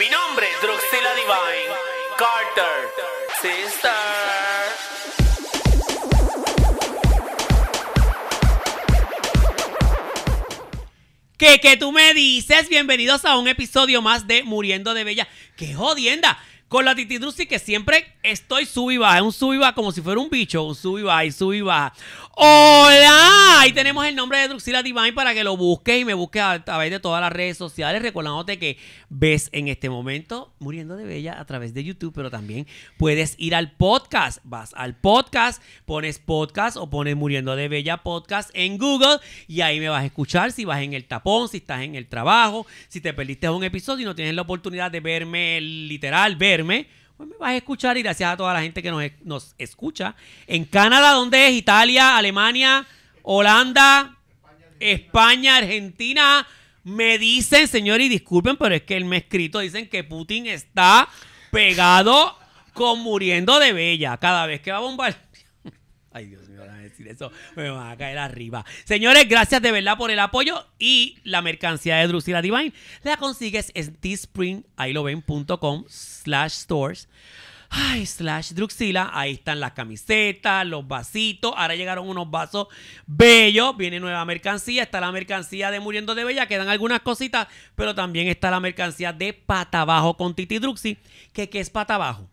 Mi nombre es Druxila Divine Carter Sister. ¿Qué, ¿Qué, tú me dices? Bienvenidos a un episodio más de Muriendo de Bella. ¡Qué jodienda! Con la Titi Drusi que siempre estoy sub y baja, un sub y baja como si fuera un bicho, un sub y baja y sub y baja. ¡Hola! Ahí tenemos el nombre de Druxila Divine para que lo busques y me busques a través de todas las redes sociales. Recordándote que ves en este momento Muriendo de Bella a través de YouTube, pero también puedes ir al podcast. Vas al podcast, pones podcast o pones Muriendo de Bella podcast en Google y ahí me vas a escuchar si vas en el tapón, si estás en el trabajo, si te perdiste un episodio y no tienes la oportunidad de verme, literal, verme pues me vas a escuchar y gracias a toda la gente que nos, nos escucha. En Canadá, ¿dónde es? Italia, Alemania, Holanda, España, Argentina. Me dicen, señor, y disculpen, pero es que él me escrito, dicen que Putin está pegado con muriendo de bella cada vez que va a bombar. Ay, Dios eso me va a caer arriba. Señores, gracias de verdad por el apoyo y la mercancía de Druxila Divine la consigues en spring ahí lo ven.com slash stores. Ay, slash Druxila. Ahí están las camisetas, los vasitos. Ahora llegaron unos vasos bellos. Viene nueva mercancía. Está la mercancía de Muriendo de Bella. Quedan algunas cositas. Pero también está la mercancía de Pata Abajo con Titi Druxi. que qué es Pata Abajo?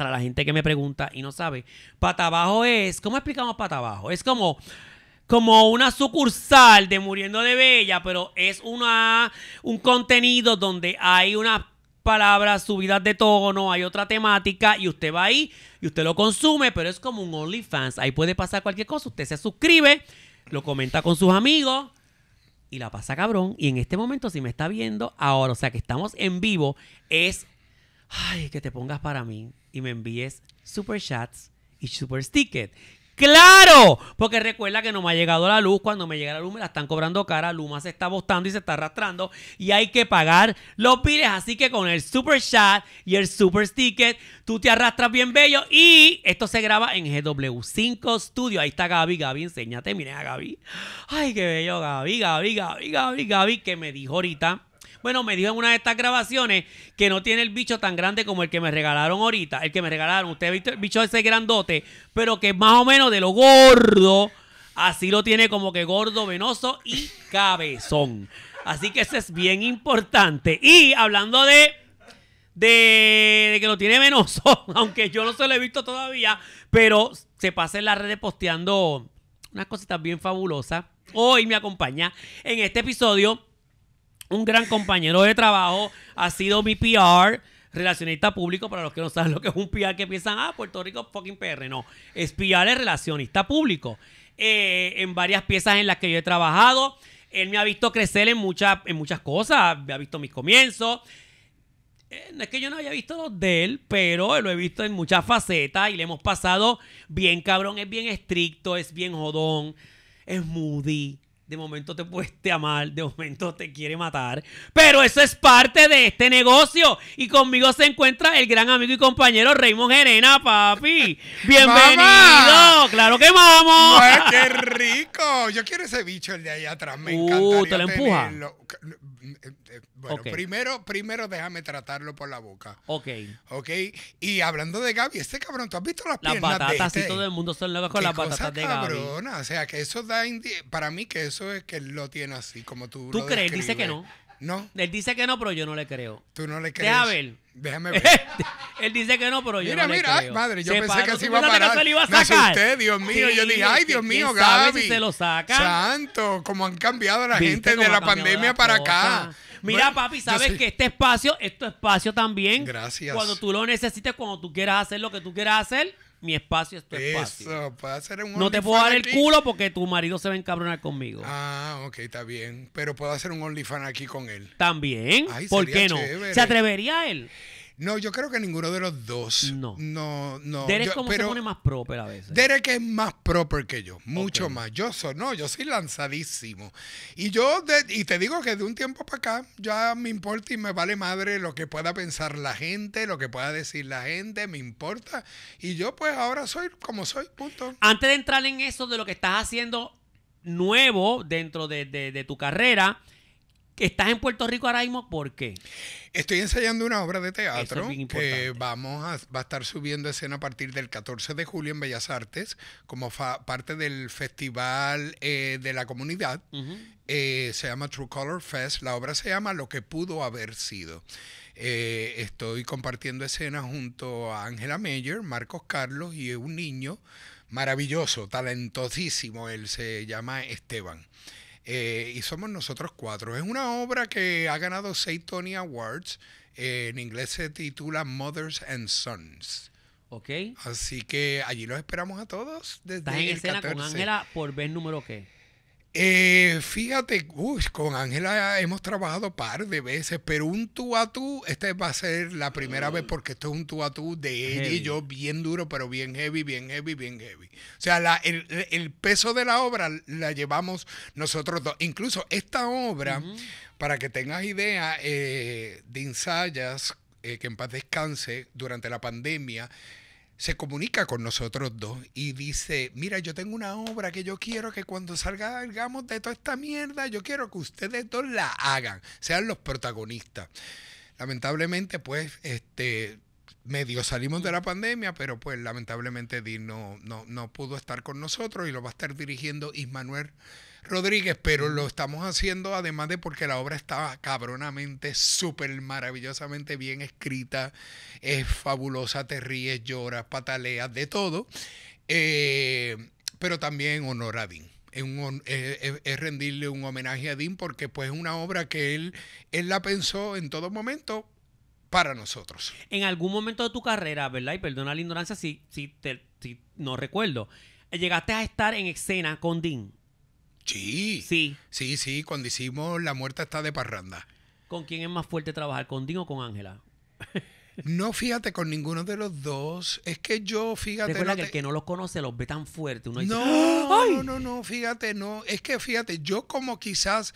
para la gente que me pregunta y no sabe. Pata abajo es, ¿cómo explicamos pata abajo? Es como como una sucursal de Muriendo de Bella, pero es una un contenido donde hay unas palabras, subidas de tono, hay otra temática y usted va ahí y usted lo consume, pero es como un OnlyFans. Ahí puede pasar cualquier cosa. Usted se suscribe, lo comenta con sus amigos y la pasa cabrón. Y en este momento, si me está viendo ahora, o sea que estamos en vivo, es. Ay, que te pongas para mí y me envíes super chats y super stickers. ¡Claro! Porque recuerda que no me ha llegado la luz. Cuando me llega la luz me la están cobrando cara. Luma se está bostando y se está arrastrando. Y hay que pagar los piles. Así que con el super chat y el super ticket, tú te arrastras bien bello. Y esto se graba en GW5 Studio. Ahí está Gaby. Gaby, enséñate. Miren a Gaby. Ay, qué bello Gaby, Gaby, Gaby, Gaby, Gaby. Que me dijo ahorita bueno, me dijo en una de estas grabaciones que no tiene el bicho tan grande como el que me regalaron ahorita. El que me regalaron, usted visto el bicho ese grandote, pero que más o menos de lo gordo, así lo tiene como que gordo, venoso y cabezón. Así que eso es bien importante. Y hablando de de, que lo tiene venoso, aunque yo no se lo he visto todavía, pero se pasa en las redes posteando unas cositas bien fabulosas. Hoy me acompaña en este episodio un gran compañero de trabajo, ha sido mi PR, relacionista público, para los que no saben lo que es un PR, que piensan, ah, Puerto Rico fucking PR. No, es PR es relacionista público. Eh, en varias piezas en las que yo he trabajado, él me ha visto crecer en, muchas en muchas cosas, me ha visto mis comienzos. Eh, no es que yo no haya visto los de él, pero lo he visto en muchas facetas y le hemos pasado bien cabrón, es bien estricto, es bien jodón, es moody, de momento te puede amar, de momento te quiere matar. Pero eso es parte de este negocio. Y conmigo se encuentra el gran amigo y compañero Raymond Gerena, papi. Bienvenido. Claro que vamos. ¡Qué rico! Yo quiero ese bicho, el de ahí atrás. Me uh, ¿Te empuja? Eh, eh, bueno, primero, primero déjame tratarlo por la boca. Ok. Ok. Y hablando de Gaby, este cabrón, ¿tú has visto las, las piernas patatas y este? todo el mundo son nuevas con las patatas de cabrona? O sea, que eso da. Para mí, que eso es que él lo tiene así, como tú. ¿Tú crees? Dice que no. No. Él dice que no, pero yo no le creo. Tú no le crees. Déjame ver. Déjame ver. Él dice que no, pero yo mira, Mira, madre, yo pensé que así iba a parar. Que se iba a sacar? Me asusté, Dios mío. yo dije, ay, Dios mío, Gaby. Si lo saca? Santo, como han cambiado la gente de la pandemia para acá. Mira, papi, sabes que este espacio, este espacio también. Gracias. Cuando tú lo necesites, cuando tú quieras hacer lo que tú quieras hacer, mi espacio es tu espacio. Eso, No te puedo dar el culo porque tu marido se va a encabronar conmigo. Ah, ok, está bien. Pero puedo hacer un OnlyFans aquí con él. También. ¿Por qué no? ¿Se atrevería a él? No, yo creo que ninguno de los dos. No. No, no. Derek como se pone más proper a veces. Derek es más proper que yo, mucho más. Yo soy, no, yo soy lanzadísimo. Y yo, y te digo que de un tiempo para acá ya me importa y me vale madre lo que pueda pensar la gente, lo que pueda decir la gente, me importa. Y yo pues ahora soy como soy, punto. Antes de entrar en eso de lo que estás haciendo nuevo dentro de tu carrera, ¿Estás en Puerto Rico ahora mismo? ¿Por qué? Estoy ensayando una obra de teatro que vamos a, va a estar subiendo escena a partir del 14 de julio en Bellas Artes como parte del Festival eh, de la Comunidad. Eh, se llama True Color Fest. La obra se llama Lo que pudo haber sido. Eh, estoy compartiendo escena junto a Ángela Meyer, Marcos Carlos y un niño maravilloso, talentosísimo. Él se llama Esteban. Eh, y somos nosotros cuatro. Es una obra que ha ganado seis Tony Awards. Eh, en inglés se titula Mothers and Sons. Ok. Así que allí los esperamos a todos desde ¿Estás en escena con Ángela por ver número qué? Eh, fíjate, con Ángela hemos trabajado par de veces, pero un tú a tú, esta va a ser la primera vez mm. porque esto es un tú a tú de ella y yo bien duro, pero bien heavy, bien heavy, bien heavy. O sea, el, peso de la obra la llevamos nosotros dos. Incluso esta obra, para que tengas idea, eh, de ensayas, eh, que en paz descanse, durante la pandemia, se comunica con nosotros dos y dice, mira, yo tengo una obra que yo quiero que cuando salgamos de toda esta mierda, yo quiero que ustedes dos la hagan, sean los protagonistas. Lamentablemente, pues, este, medio salimos de la mm. pandemia, pero pues lamentablemente Dino no, no, no pudo estar con nosotros y lo va a estar dirigiendo Ismanuel. Rodríguez, pero lo estamos haciendo además de porque la obra está cabronamente, súper maravillosamente bien escrita, es fabulosa, te ríes, lloras, pataleas, de todo, eh, pero también honor a Dean. Es, rendirle un homenaje a Dean porque pues es una obra que él, él la pensó en todo momento para nosotros. En algún momento de tu carrera, ¿verdad? Y perdona la ignorancia si, si, te, si no recuerdo, eh, llegaste a estar en escena con Dean. Sí. Sí. Sí, cuando hicimos La Muerta está de parranda. ¿Con quién es más fuerte trabajar? ¿Con Dino o con Ángela? No, fíjate, con ninguno de los dos. Es que yo, fíjate. Recuerda que el que no los conoce los ve tan fuerte. Uno dice, no, no, no, no, fíjate, no. Es que fíjate, yo como quizás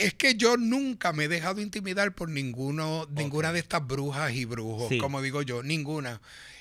es que yo nunca me he dejado intimidar por ninguno, ninguna de estas brujas y brujos, como digo yo, ninguna.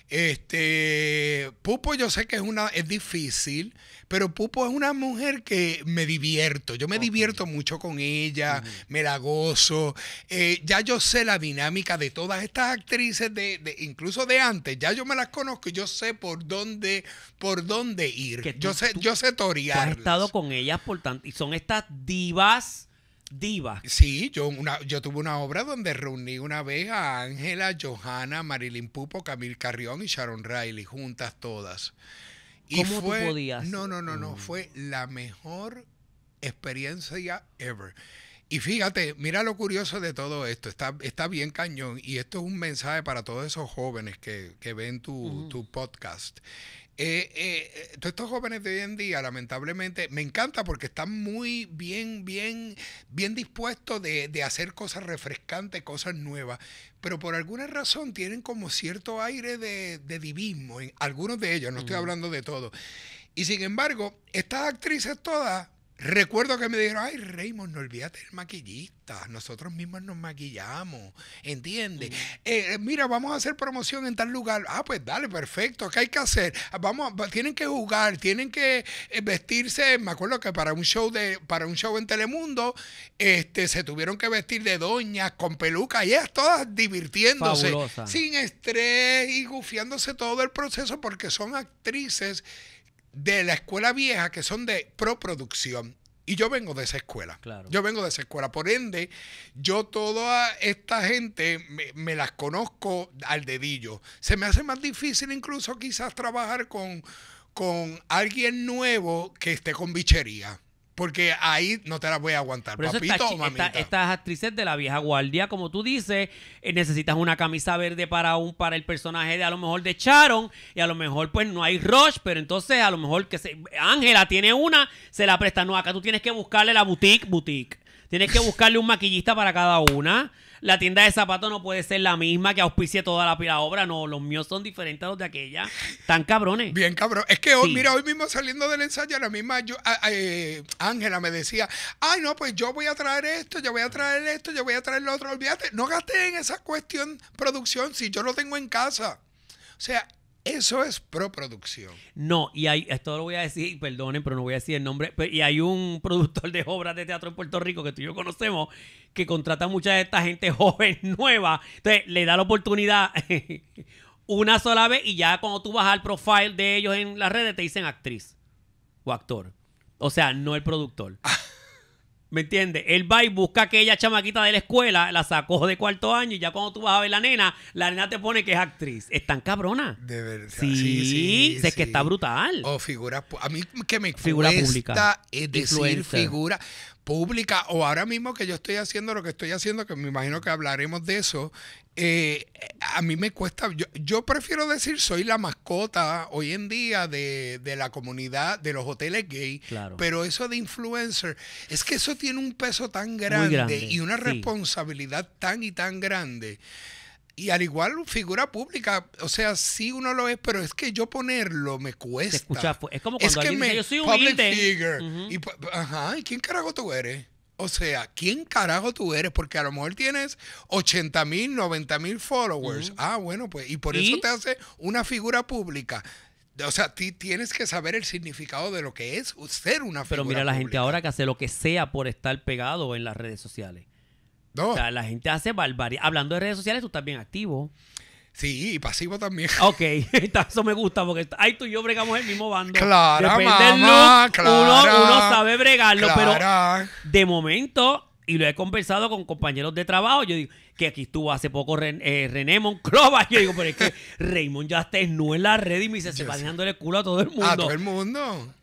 Este, Pupo yo sé que es una es difícil, pero Pupo es una mujer que me divierto, yo me divierto mucho con ella, me la gozo. Eh, ya yo sé la dinámica de todas estas actrices de, incluso de antes, ya yo me las conozco yo sé por dónde por dónde ir. yo sé yo sé torear. Has estado con ellas por tanto y son estas divas diva. Sí, yo, una, yo tuve una obra donde reuní una vez a Ángela, Johanna, Marilyn Pupo, Camil Carrión y Sharon Riley, juntas todas. Y ¿Cómo fue, No, no, no, no, mm. fue la mejor experiencia ever. Y fíjate, mira lo curioso de todo esto, está, está bien cañón, y esto es un mensaje para todos esos jóvenes que, ven tu, tu podcast. Eh, eh, eh, todos estos jóvenes de hoy en día, lamentablemente, me encanta porque están muy bien, bien, bien dispuestos de, de, hacer cosas refrescantes, cosas nuevas, pero por alguna razón tienen como cierto aire de, de divismo, en algunos de ellos, no estoy hablando de todo. Y sin embargo, estas actrices todas Recuerdo que me dijeron, ay Raymond, no olvides el maquillista, nosotros mismos nos maquillamos, ¿entiendes? Eh, eh, mira, vamos a hacer promoción en tal lugar. Ah, pues dale, perfecto, ¿qué hay que hacer? Vamos, tienen que jugar, tienen que eh, vestirse, me acuerdo que para un show de, para un show en Telemundo, este, se tuvieron que vestir de doñas, con peluca y ellas todas divirtiéndose, sin estrés y gufiándose todo el proceso, porque son actrices de la escuela vieja que son de proproducción. Y yo vengo de esa escuela. Claro. Yo vengo de esa escuela. Por ende, yo toda esta gente me, las conozco al dedillo. Se me hace más difícil incluso quizás trabajar con, con alguien nuevo que esté con bichería. Porque ahí no te las voy a aguantar, papito o mamita. estas actrices de la vieja guardia, como tú dices, eh, necesitas una camisa verde para un para el personaje de a lo mejor de Sharon y a lo mejor pues no hay Rush, pero entonces a lo mejor que Ángela tiene una, se la presta. No, acá tú tienes que buscarle la boutique, boutique. Tienes que buscarle un maquillista para cada una. La tienda de zapatos no puede ser la misma que auspicie toda la, pila obra. No, los míos son diferentes a los de aquella. Tan cabrones. Bien cabrón. Es que hoy, mira, hoy mismo saliendo del ensayo, la misma yo, eh, Ángela me decía, ay no, pues yo voy a traer esto, yo voy a traer esto, yo voy a traer lo otro. Olvídate, no gasté en esa cuestión producción si yo lo tengo en casa. O sea, eso es proproducción. No, y hay, esto lo voy a decir, perdonen, pero no voy a decir el nombre. y hay un productor de obras de teatro en Puerto Rico que tú y yo conocemos que contrata a mucha de esta gente joven, nueva. Entonces, le da la oportunidad una sola vez y ya cuando tú vas al profile de ellos en las redes te dicen actriz o actor. O sea, no el productor. ¿Me entiendes? Él va y busca a aquella chamaquita de la escuela, la sacó de cuarto año y ya cuando tú vas a ver la nena, la nena te pone que es actriz. Es tan cabrona. De verdad. Sí, sí, sí, es que está brutal. O oh, figura, A mí que me figura pública. es decir Influencer. figura pública o ahora mismo que yo estoy haciendo lo que estoy haciendo, que me imagino que hablaremos de eso, eh, a mí me cuesta, yo, prefiero decir soy la mascota hoy en día de, de la comunidad, de los hoteles gay, pero eso de influencer, es que eso tiene un peso tan grande, y una responsabilidad tan y tan grande y al igual figura pública, o sea, sí uno lo es, pero es que yo ponerlo me cuesta. es como que yo soy un public y, ajá, ¿y quién carajo tú eres? O sea, ¿quién carajo tú eres? Porque a lo mejor tienes 80 mil, 90 mil followers. Ah, bueno, pues, y por eso te hace una figura pública. O sea, tienes que saber el significado de lo que es ser una figura pública. Pero mira, la gente ahora que hace lo que sea por estar pegado en las redes sociales la gente hace barbarie. Hablando de redes sociales, tú estás bien activo. Sí, y pasivo también. Ok, eso me gusta porque ahí tú y yo bregamos el mismo bando. claro uno, sabe bregarlo, pero de momento, y lo he conversado con compañeros de trabajo, yo digo que aquí estuvo hace poco eh, René Monclova. Yo digo, pero es que Raymond ya no en la red y me dice, se va dejando el culo a todo el mundo. A todo el mundo.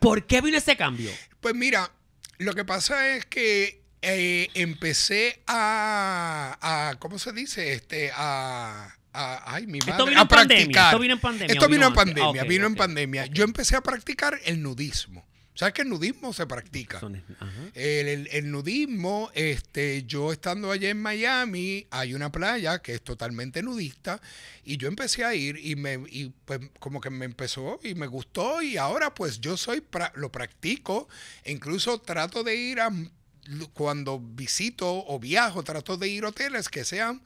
¿Por qué vino ese cambio? Pues mira, lo que pasa es que eh, empecé a, ¿cómo se dice? Este, a, ay, mi madre, esto vino en practicar. Pandemia, esto vino en pandemia. Esto vino, en pandemia, ah, vino en pandemia. Yo empecé a practicar el nudismo. ¿Sabes que el nudismo se practica? El, nudismo, este, yo estando allá en Miami, hay una playa que es totalmente nudista y yo empecé a ir y, me, y pues como que me empezó y me gustó y ahora pues yo soy, lo practico, incluso trato de ir a cuando visito o viajo, trato de ir a hoteles que sean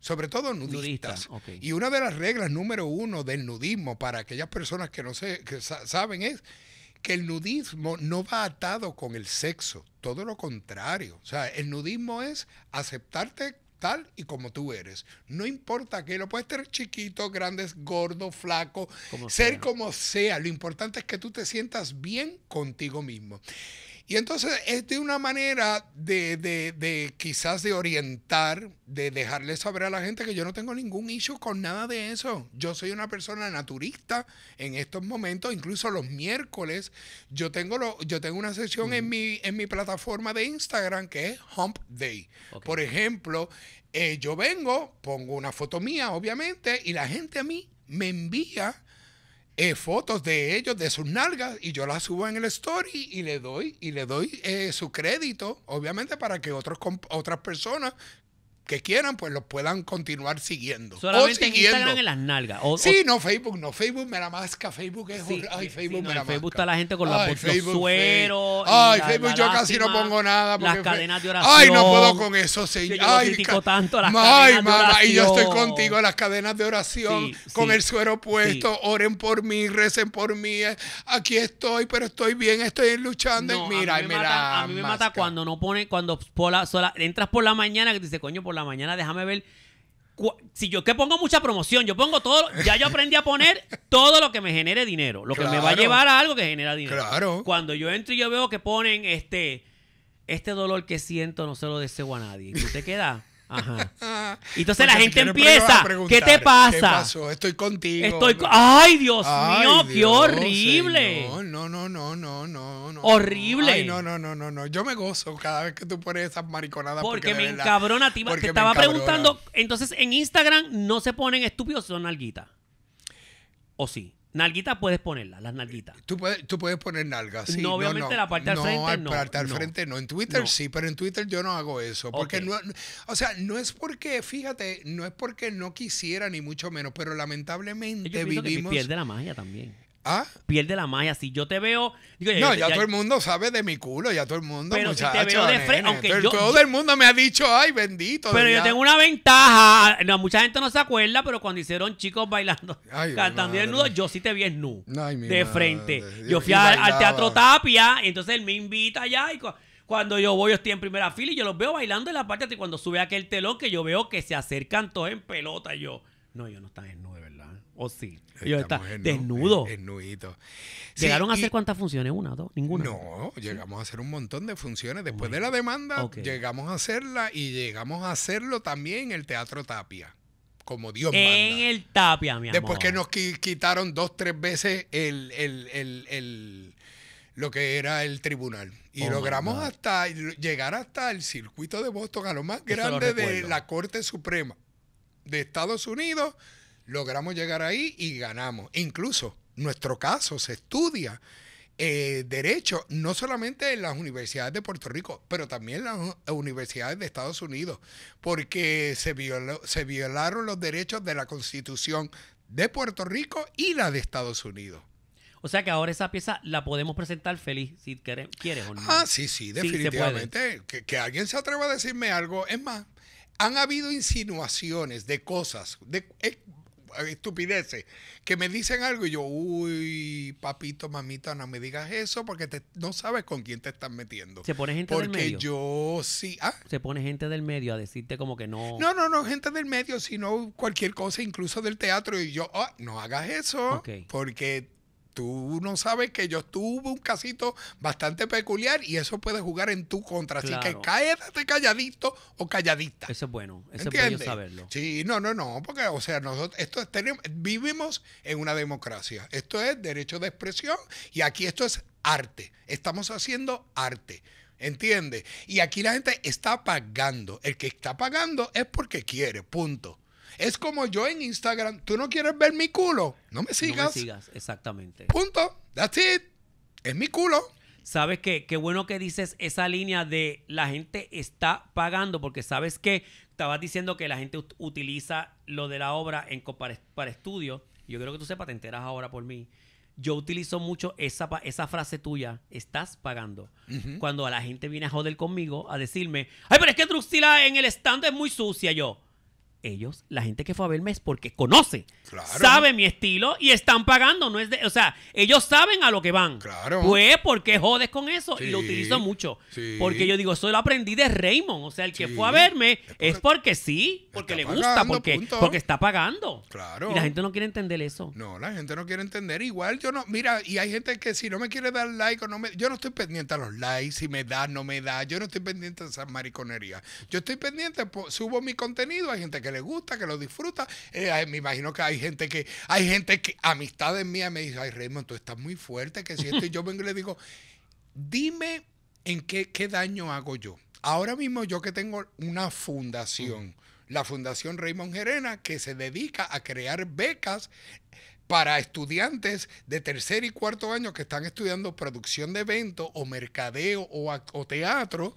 sobre todo nudistas. Y una de las reglas número uno del nudismo para aquellas personas que no saben es que el nudismo no va atado con el sexo, todo lo contrario. O sea, el nudismo es aceptarte tal y como tú eres. No importa que lo puedes tener chiquito, grande, gordo, flaco, ser como sea. Lo importante es que tú te sientas bien contigo mismo. Y entonces es de una manera de, de, de, quizás de orientar, de dejarle saber a la gente que yo no tengo ningún issue con nada de eso. Yo soy una persona naturista en estos momentos, incluso los miércoles. Yo tengo, lo, yo tengo una sesión en, mi, en mi plataforma de Instagram que es Hump Day. Por ejemplo, eh, yo vengo, pongo una foto mía, obviamente, y la gente a mí me envía eh, fotos de ellos, de sus nalgas, y yo las subo en el story y le doy, y le doy eh, su crédito, obviamente, para que otros otras personas que quieran, pues los puedan continuar siguiendo. Solamente o siguiendo. en las nalgas. sí, no Facebook, no Facebook me la masca, Facebook es ay Facebook sí, me la Facebook está la gente con ay, la Facebook, suero, ay Facebook yo casi no pongo nada porque las cadenas de oración. Ay, no puedo con eso, señor. Yo, ay, critico tanto las cadenas mamá, de oración. y yo estoy contigo las cadenas de oración con el suero puesto, oren por mí, recen por mí. Eh, aquí estoy, pero estoy bien, estoy luchando y mira, a mí me, mata, a me mata cuando no pone cuando sola, entras por la mañana que te dice, "Coño, por la mañana, déjame ver. Si yo que pongo mucha promoción, yo pongo todo, ya yo aprendí a poner todo lo que me genere dinero, lo que me va a llevar a algo que genera dinero. Claro. Cuando yo entro y yo veo que ponen este, este dolor que siento no se lo deseo a nadie. Y usted queda entonces la pues, gente empieza. ¿Qué te pasa? Estoy contigo. Ay, Dios mío, qué horrible. No, no, no, no, no, no. Horrible. no, no, no, no, no. Yo me gozo cada vez que tú pones esas mariconadas. Porque, me encabrona, te, te estaba preguntando. Entonces en Instagram no se ponen estúpidos, son alguita. ¿O sí? Nalguitas puedes ponerlas, las nalguitas. Tú puedes, tú puedes poner nalgas, sí. No, obviamente la parte al frente no. La parte al frente no. En Twitter sí, pero en Twitter yo no hago eso. Porque no, o sea, no es porque, fíjate, no es porque no quisiera ni mucho menos, pero lamentablemente vivimos... pierde la magia también. ¿Ah? Pierde la magia. Si yo te veo. no, ya, todo el mundo sabe de mi culo, ya todo el mundo. Pero si te veo de frente. todo, el mundo me ha dicho, ay, bendito. Pero yo tengo una ventaja. No, mucha gente no se acuerda, pero cuando hicieron chicos bailando, ay, cantando desnudo, yo sí te vi desnudo. nudo de frente. Yo, fui al, Teatro Tapia, entonces él me invita allá y. Cuando yo voy, yo estoy en primera fila y yo los veo bailando en la parte y cuando sube aquel telón que yo veo que se acercan todos en pelota. Y yo, no, yo no estaba en ¿O sí? Ellos están ¿Llegaron a hacer cuántas funciones? ¿Una, dos? ¿Ninguna? No, llegamos a hacer un montón de funciones. Después de la demanda, llegamos a hacerla y llegamos a hacerlo también en el Teatro Tapia. Como Dios manda. En el Tapia, mi amor. Después que nos quitaron dos, tres veces el, lo que era el tribunal. Y oh logramos hasta llegar hasta el circuito de Boston, a lo más grande de la Corte Suprema de Estados Unidos logramos llegar ahí y ganamos. Incluso nuestro caso se estudia eh, derecho no solamente en las universidades de Puerto Rico, pero también en las universidades de Estados Unidos, porque se, se violaron los derechos de la constitución de Puerto Rico y la de Estados Unidos. O sea que ahora esa pieza la podemos presentar feliz, si quieres, o no. Ah, sí, sí, definitivamente. que, alguien se atreva a decirme algo. Es más, han habido insinuaciones de cosas, de, eh, estupideces, que me dicen algo y yo, uy, papito, mamita, no me digas eso porque te, no sabes con quién te estás metiendo. Se pone gente del medio. Porque yo sí. Ah. Se pone gente del medio a decirte como que no. No, no, no, gente del medio, sino cualquier cosa, incluso del teatro. Y yo, ah, no hagas eso porque tú no sabes que yo tuve un casito bastante peculiar y eso puede jugar en tu contra. Así que cállate calladito o calladita. Eso es bueno, eso es saberlo. Sí, no, no, no, porque, o sea, nosotros esto tenemos, vivimos en una democracia. Esto es derecho de expresión y aquí esto es arte. Estamos haciendo arte. ¿Entiendes? Y aquí la gente está pagando. El que está pagando es porque quiere, punto. Es como yo en Instagram. ¿Tú no quieres ver mi culo? No me sigas. No me sigas, exactamente. Punto. That's it. Es mi culo. ¿Sabes qué? Qué bueno que dices esa línea de la gente está pagando, porque sabes que estabas diciendo que la gente utiliza lo de la obra en, para, para estudio. Yo creo que tú sepas, te enteras ahora por mí. Yo utilizo mucho esa, esa frase tuya, estás pagando. Cuando a la gente viene a joder conmigo a decirme, ay, pero es que Druxila en el stand es muy sucia yo ellos, la gente que fue a verme es porque conoce, sabe mi estilo y están pagando. No es de, o sea, ellos saben a lo que van. Claro. Pues, ¿por qué jodes con eso? y lo utilizo mucho. Porque yo digo, eso lo aprendí de Raymond. O sea, el que fue a verme es, porque sí, porque le gusta, porque, porque está pagando. Y la gente no quiere entender eso. No, la gente no quiere entender. Igual yo no, mira, y hay gente que si no me quiere dar like o no me, yo no estoy pendiente a los likes, si me da, no me da, yo no estoy pendiente a esas mariconerías. Yo estoy pendiente, pues, subo mi contenido, hay gente que le gusta, que lo disfruta. Eh, me imagino que hay gente que, hay gente que, amistades mías me dicen, ay Raymond, tú estás muy fuerte, que si y yo vengo y le digo, dime en qué, qué daño hago yo. Ahora mismo yo que tengo una fundación, la Fundación Raymond Gerena, que se dedica a crear becas para estudiantes de tercer y cuarto año que están estudiando producción de eventos o mercadeo o, o teatro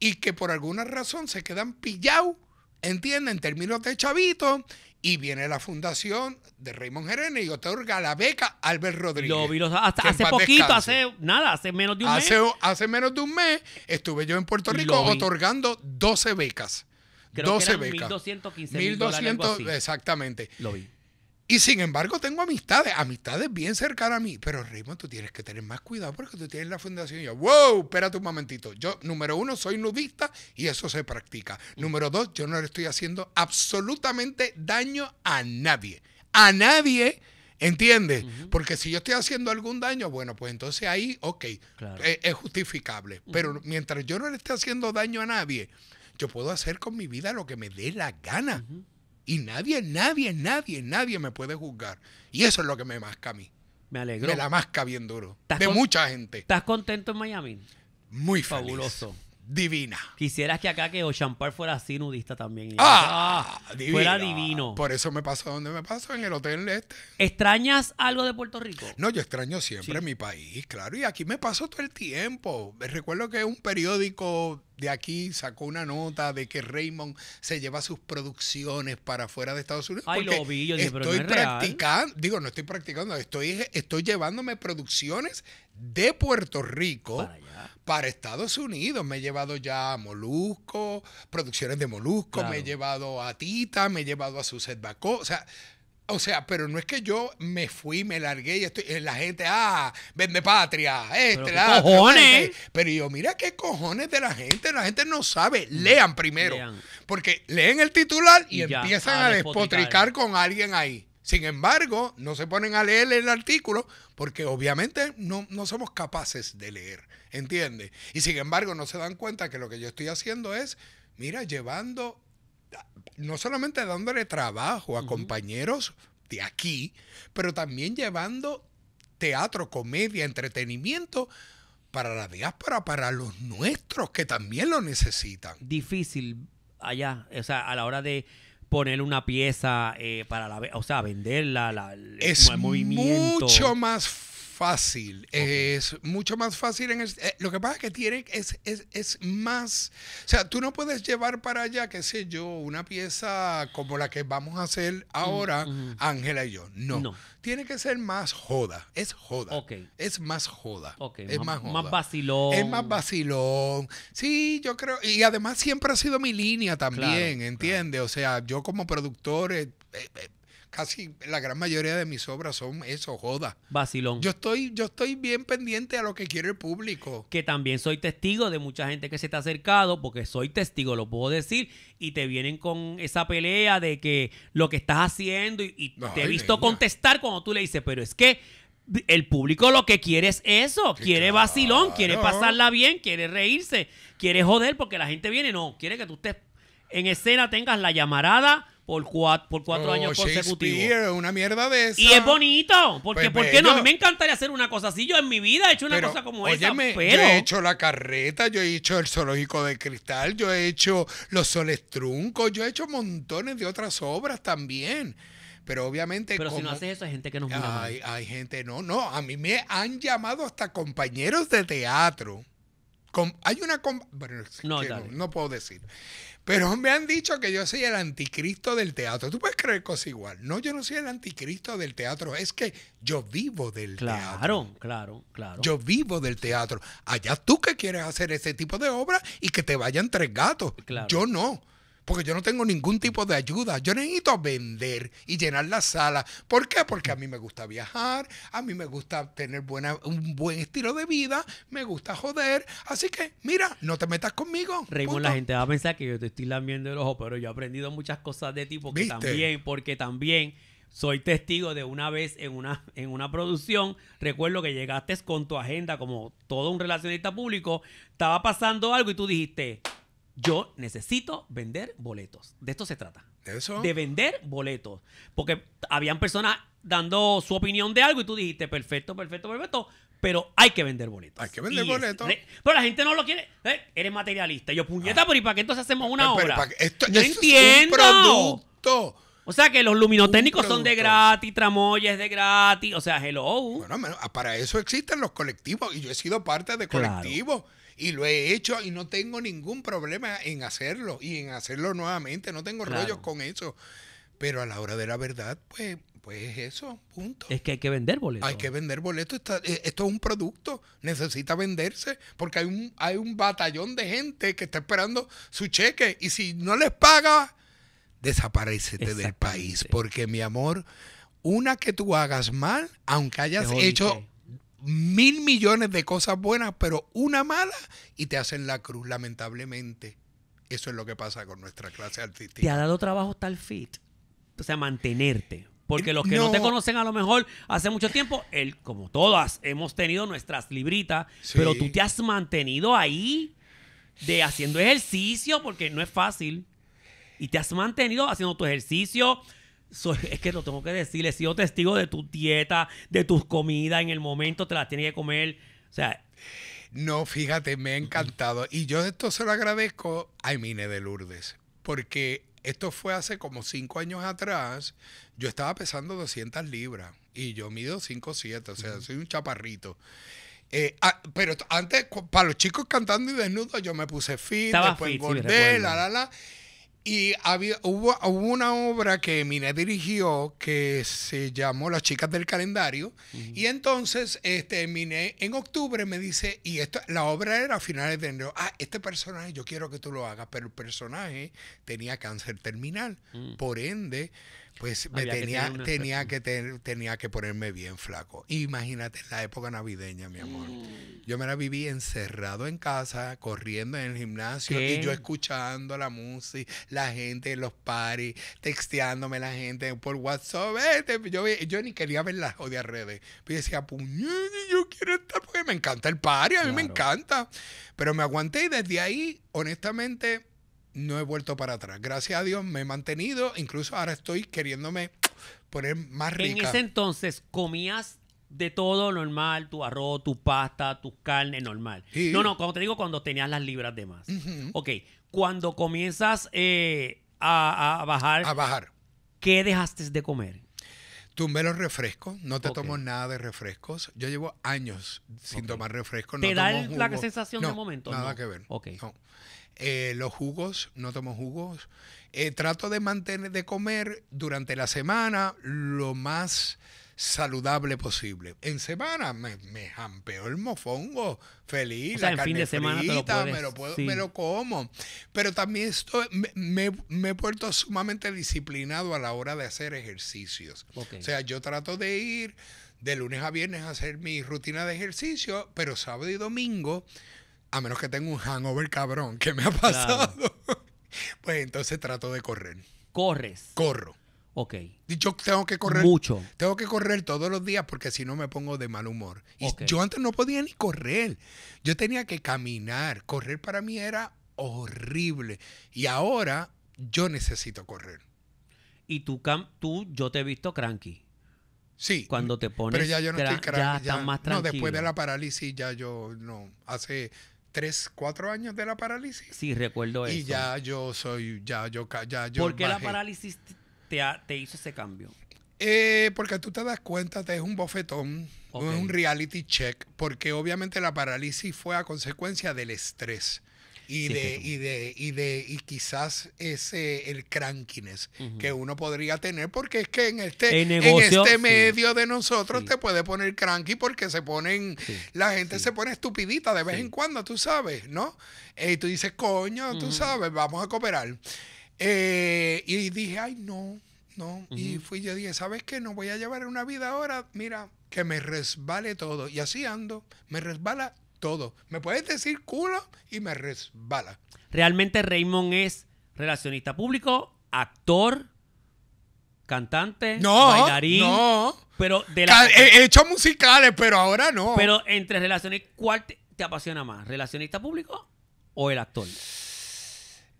y que por alguna razón se quedan pillados ¿Entienden? términos de chavito y viene la fundación de Raymond Jerene y otorga la beca Albert Rodríguez. Lo vi hasta hace poquito, hace nada, hace menos de un mes. Hace menos de un mes estuve yo en Puerto Rico otorgando 12 becas. 12 becas. 1215 1200, exactamente. Lo vi. Y sin embargo, tengo amistades, amistades bien cercanas a mí. Pero Raymond, tú tienes que tener más cuidado porque tú tienes la fundación. Y yo, wow, espérate un momentito. Yo, número uno, soy nudista y eso se practica. Número dos, yo no le estoy haciendo absolutamente daño a nadie. A nadie. ¿Entiendes? Porque si yo estoy haciendo algún daño, bueno, pues entonces ahí, ok, eh, es, justificable. Pero mientras yo no le esté haciendo daño a nadie, yo puedo hacer con mi vida lo que me dé la gana. Y nadie, nadie, nadie, nadie me puede juzgar. Y eso es lo que me masca a mí. Me alegro. Me la masca bien duro. De mucha gente. ¿Estás contento en Miami? Muy feliz. Fabuloso divina. Quisieras que acá que Ochampar fuera así nudista también. Ah, divino. Ah, fuera divino. Por eso me pasó donde me pasó, en el hotel este. ¿Extrañas algo de Puerto Rico? No, yo extraño siempre mi país, claro. Y aquí me pasó todo el tiempo. Recuerdo que un periódico de aquí sacó una nota de que Raymond se lleva sus producciones para fuera de Estados Unidos. Ay, lo vi, yo estoy practicando, digo, no estoy practicando, estoy, estoy llevándome producciones de Puerto Rico para Estados Unidos. Me he llevado ya a Molusco, producciones de Molusco, me he llevado a Tita, me he llevado a su Bacó. O sea, o sea, pero no es que yo me fui, me largué y estoy, la gente, ah, vende patria, este, ¿Pero cojones. Pero yo, mira qué cojones de la gente, la gente no sabe, lean primero. Porque leen el titular y, empiezan a despotricar con alguien ahí. Sin embargo, no se ponen a leer el artículo porque obviamente no, somos capaces de leer, ¿entiendes? Y sin embargo, no se dan cuenta que lo que yo estoy haciendo es, mira, llevando, no solamente dándole trabajo a compañeros de aquí, pero también llevando teatro, comedia, entretenimiento para la diáspora, para los nuestros que también lo necesitan. Difícil allá, o sea, a la hora de poner una pieza eh, para la, o sea, venderla, la, es movimiento. Mucho más fácil. Es mucho más fácil. En eh, lo que pasa es que tiene, es, es, es, más. O sea, tú no puedes llevar para allá, qué sé yo, una pieza como la que vamos a hacer mm, ahora, Ángela y yo. No. Tiene que ser más joda. Es joda. Es más joda. Es más, más, joda. Más vacilón. Es más vacilón. Sí, yo creo. Y además siempre ha sido mi línea también, ¿entiendes? O sea, yo como productor. Eh, eh, casi la gran mayoría de mis obras son eso, joda. Vacilón. Yo estoy, yo estoy bien pendiente a lo que quiere el público. Que también soy testigo de mucha gente que se está acercado, porque soy testigo, lo puedo decir, y te vienen con esa pelea de que lo que estás haciendo y, te he visto contestar cuando tú le dices, pero es que el público lo que quiere es eso, quiere vacilón, quiere pasarla bien, quiere reírse, quiere joder, porque la gente viene, no, quiere que tú estés en escena, tengas la llamarada por cuatro, por oh, cuatro años consecutivos. una mierda de esa. Y es bonito, porque pues ¿por qué no? A mí me encantaría hacer una cosa así. Yo en mi vida he hecho una cosa como esa, Yo he hecho la carreta, yo he hecho el zoológico de cristal, yo he hecho los soles truncos, yo he hecho montones de otras obras también. Pero obviamente. Pero si no haces eso, hay gente que nos mira. Hay, hay gente, no, no. A mí me han llamado hasta compañeros de teatro. con hay una. Com... Bueno, no puedo decir. Pero me han dicho que yo soy el anticristo del teatro. ¿Tú puedes creer cosas igual? No, yo no soy el anticristo del teatro. Es que yo vivo del teatro. Claro, claro, claro. Yo vivo del teatro. Allá tú que quieres hacer ese tipo de obra y que te vayan tres gatos. Claro. Yo no porque yo no tengo ningún tipo de ayuda. Yo necesito vender y llenar la sala. ¿Por qué? Porque a mí me gusta viajar, a mí me gusta tener buena, un buen estilo de vida, me gusta joder. Así que, mira, no te metas conmigo. Raymond, la gente va a pensar que yo te estoy lamiendo el ojo, pero yo he aprendido muchas cosas de ti porque también, porque también soy testigo de una vez en una, en una producción, recuerdo que llegaste con tu agenda como todo un relacionista público, estaba pasando algo y tú dijiste, yo necesito vender boletos. De esto se trata. ¿De eso? De vender boletos. Porque habían personas dando su opinión de algo y tú dijiste, perfecto, perfecto, perfecto, pero hay que vender boletos. Hay que vender boletos. Eh, pero la gente no lo quiere. Eh, eres materialista. yo, puñeta, ah. pero ¿y para qué entonces hacemos una obra? Eh, pero, esto, no entiendo. Es un producto. O sea que los luminotécnicos son de gratis, tramoyes de gratis, o sea, hello. Bueno, para eso existen los colectivos y yo he sido parte de colectivos y lo he hecho y no tengo ningún problema en hacerlo y en hacerlo nuevamente, no tengo rollos con eso. Pero a la hora de la verdad, pues pues eso, punto. Es que hay que vender boletos. Hay que vender boletos. Eh, esto es un producto. Necesita venderse porque hay un, hay un batallón de gente que está esperando su cheque. Y si no les paga, desaparecete del país. Porque, mi amor, una que tú hagas mal, aunque hayas hecho mil millones de cosas buenas, pero una mala y te hacen la cruz, lamentablemente. Eso es lo que pasa con nuestra clase artística. Te ha dado trabajo estar fit, o sea, mantenerte. Porque eh, los que no. te conocen a lo mejor hace mucho tiempo, él, como todas, hemos tenido nuestras libritas, pero tú te has mantenido ahí de haciendo ejercicio, porque no es fácil. Y te has mantenido haciendo tu ejercicio, es que lo tengo que decir, he sido testigo de tu dieta, de tus comidas, en el momento te las tienes que comer. O sea. No, fíjate, me ha encantado. Y yo esto se lo agradezco a Emine de Lourdes, porque esto fue hace como cinco años atrás. Yo estaba pesando 200 libras y yo mido 5'7, o sea, soy un chaparrito. Eh, ah, pero antes, para los chicos cantando y desnudo yo me puse fit, después fit, la, la, la. Y había, hubo, una obra que Miné dirigió que se llamó Las chicas del calendario. Y entonces este, Miné en octubre me dice, y esto, la obra era a finales de enero, ah, este personaje yo quiero que tú lo hagas, pero el personaje tenía cáncer terminal. Mm. Por ende, pues me tenía, que tenía, que tenía que ponerme bien flaco. Imagínate la época navideña, mi amor. Mm. Yo me la viví encerrado en casa, corriendo en el gimnasio y yo escuchando la música, la gente en los parties, texteándome la gente por WhatsApp. Pues, yo, yo ni quería ver las odias redes. Pues yo decía, pues, yo quiero estar porque me encanta el party, a mí me encanta. Pero me aguanté y desde ahí, honestamente, no he vuelto para atrás. Gracias a Dios me he mantenido, incluso ahora estoy queriéndome poner más rica. En ese entonces comías de todo normal, tu arroz, tu pasta, tus carnes, normal. No, no, Como te digo cuando tenías las libras de más. Ok, cuando comienzas eh, a, bajar. A bajar. ¿Qué dejaste de comer? Tú me los refrescos, no te tomo nada de refrescos. Yo llevo años sin tomar refrescos. ¿Te da la sensación de momento? Nada que ver. Ok. Eh, los jugos, no tomo jugos. Eh, trato de mantener, de comer durante la semana lo más saludable posible. En semana me, me jampeo el mofongo feliz, o la fin de semana me, lo puedo, lo como. Pero también estoy, me, me, he puesto sumamente disciplinado a la hora de hacer ejercicios. O sea, yo trato de ir de lunes a viernes a hacer mi rutina de ejercicio, pero sábado y domingo a menos que tenga un hangover cabrón ¿Qué me ha pasado, pues entonces trato de correr. ¿Corres? Corro. Ok. Yo tengo que correr. Mucho. Tengo que correr todos los días porque si no me pongo de mal humor. Y yo antes no podía ni correr. Yo tenía que caminar. Correr para mí era horrible. Y ahora yo necesito correr. Y tú, tú yo te he visto cranky. Sí. Cuando te pones. Pero ya yo no estoy cranky. Ya, más tranquilo. No, después de la parálisis ya yo no. Hace tres, cuatro años de la parálisis. Sí, recuerdo eso. Y ya yo soy, ya yo, ya yo. ¿Por qué la parálisis te, te, hizo ese cambio? Eh, porque tú te das cuenta, te es un bofetón, es un reality check, porque obviamente la parálisis fue a consecuencia del estrés. Y, de, y, de, y de, y quizás ese el crankiness que uno podría tener, porque es que en este, este medio de nosotros te puede poner cranky porque se ponen, la gente se pone estupidita de vez en cuando, tú sabes, ¿no? Eh, y tú dices, coño, tú sabes, vamos a cooperar. Eh, y dije, ay, no, no. Y fui yo dije, ¿sabes qué? No voy a llevar una vida ahora, mira, que me resbale todo. Y así ando, me resbala todo. Me puedes decir culo y me resbala. Realmente Raymond es relacionista público, actor, cantante, bailarín. No. Pero de He hecho musicales, pero ahora no. Pero entre relaciones, ¿cuál te, te apasiona más? ¿Relacionista público o el actor?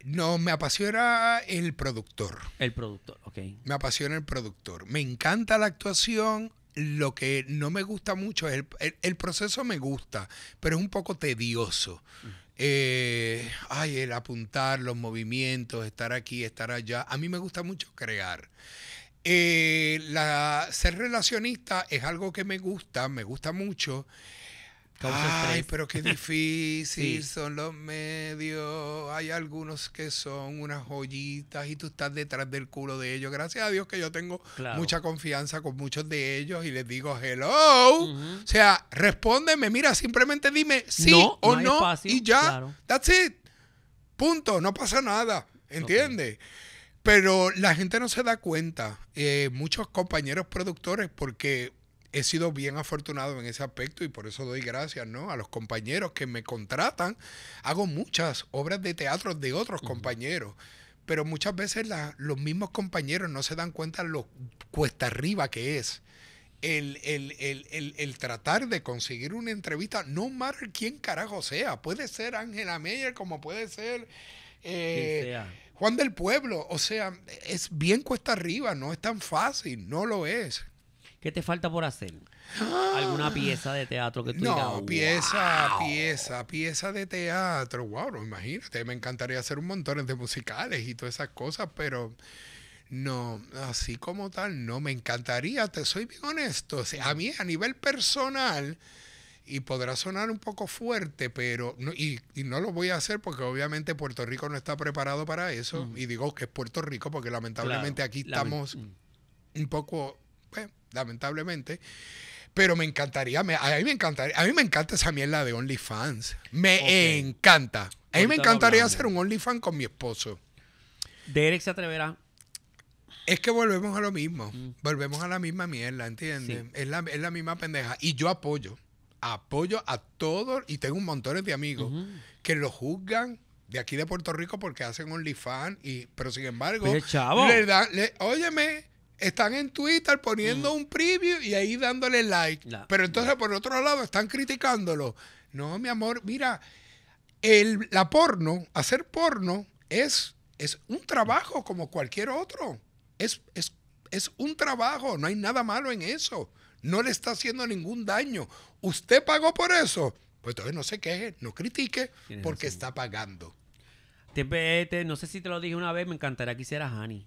No, me apasiona el productor. El productor, ok. Me apasiona el productor. Me encanta la actuación, lo que no me gusta mucho es el, proceso me gusta, pero es un poco tedioso. Mm. Eh, ay, el apuntar los movimientos, estar aquí, estar allá. A mí me gusta mucho crear. Eh, la, ser relacionista es algo que me gusta, me gusta mucho. Ay, pero qué difícil son los medios. Hay algunos que son unas joyitas y tú estás detrás del culo de ellos. Gracias a Dios que yo tengo mucha confianza con muchos de ellos y les digo hello. O sea, respóndeme, mira, simplemente dime sí o no, y ya. That's it. Punto, no pasa nada. ¿Entiendes? Pero la gente no se da cuenta, eh, muchos compañeros productores, porque he sido bien afortunado en ese aspecto y por eso doy gracias ¿no? a los compañeros que me contratan. Hago muchas obras de teatro de otros compañeros, pero muchas veces los mismos compañeros no se dan cuenta lo cuesta arriba que es. El, tratar de conseguir una entrevista, no mar quién carajo sea, puede ser Ángela Meyer como puede ser eh, Juan del Pueblo, o sea, es bien cuesta arriba, no es tan fácil, no lo es. ¿Qué te falta por hacer? Ah. ¿Alguna pieza de teatro que tú No, pieza, pieza, pieza de teatro. Wow, no, imagínate, me encantaría hacer un montón de musicales y todas esas cosas, pero no, así como tal, no, me encantaría, te soy bien honesto. a mí, a nivel personal, y podrá sonar un poco fuerte, pero no, y, no lo voy a hacer porque obviamente Puerto Rico no está preparado para eso. Mm. Y digo que es Puerto Rico porque lamentablemente aquí estamos mm. un poco pues, lamentablemente. Pero me encantaría, a mí me encantaría, a mí me encanta esa mierda de OnlyFans. Me encanta. A mí me encantaría hacer un OnlyFans con mi esposo. Derek se atreverá. Es que volvemos a lo mismo. Mm. Volvemos a la misma mierda, ¿entiendes? Es, la, la, misma pendeja. Y yo apoyo. Apoyo a todos. Y tengo un montón de amigos que lo juzgan de aquí de Puerto Rico porque hacen OnlyFans. Y, pero sin embargo, le dan, óyeme, están en Twitter poniendo mm. un preview y ahí dándole like. Pero entonces, por otro lado, están criticándolo. No, mi amor, mira, el, la porno, hacer porno es, es un trabajo como cualquier otro. Es, es, un trabajo, no hay nada malo en eso. No le está haciendo ningún daño. Usted pagó por eso. Pues entonces no se queje, no critique, porque está pagando. Te, este, no sé si te lo dije una vez, me encantaría que hicieras Hani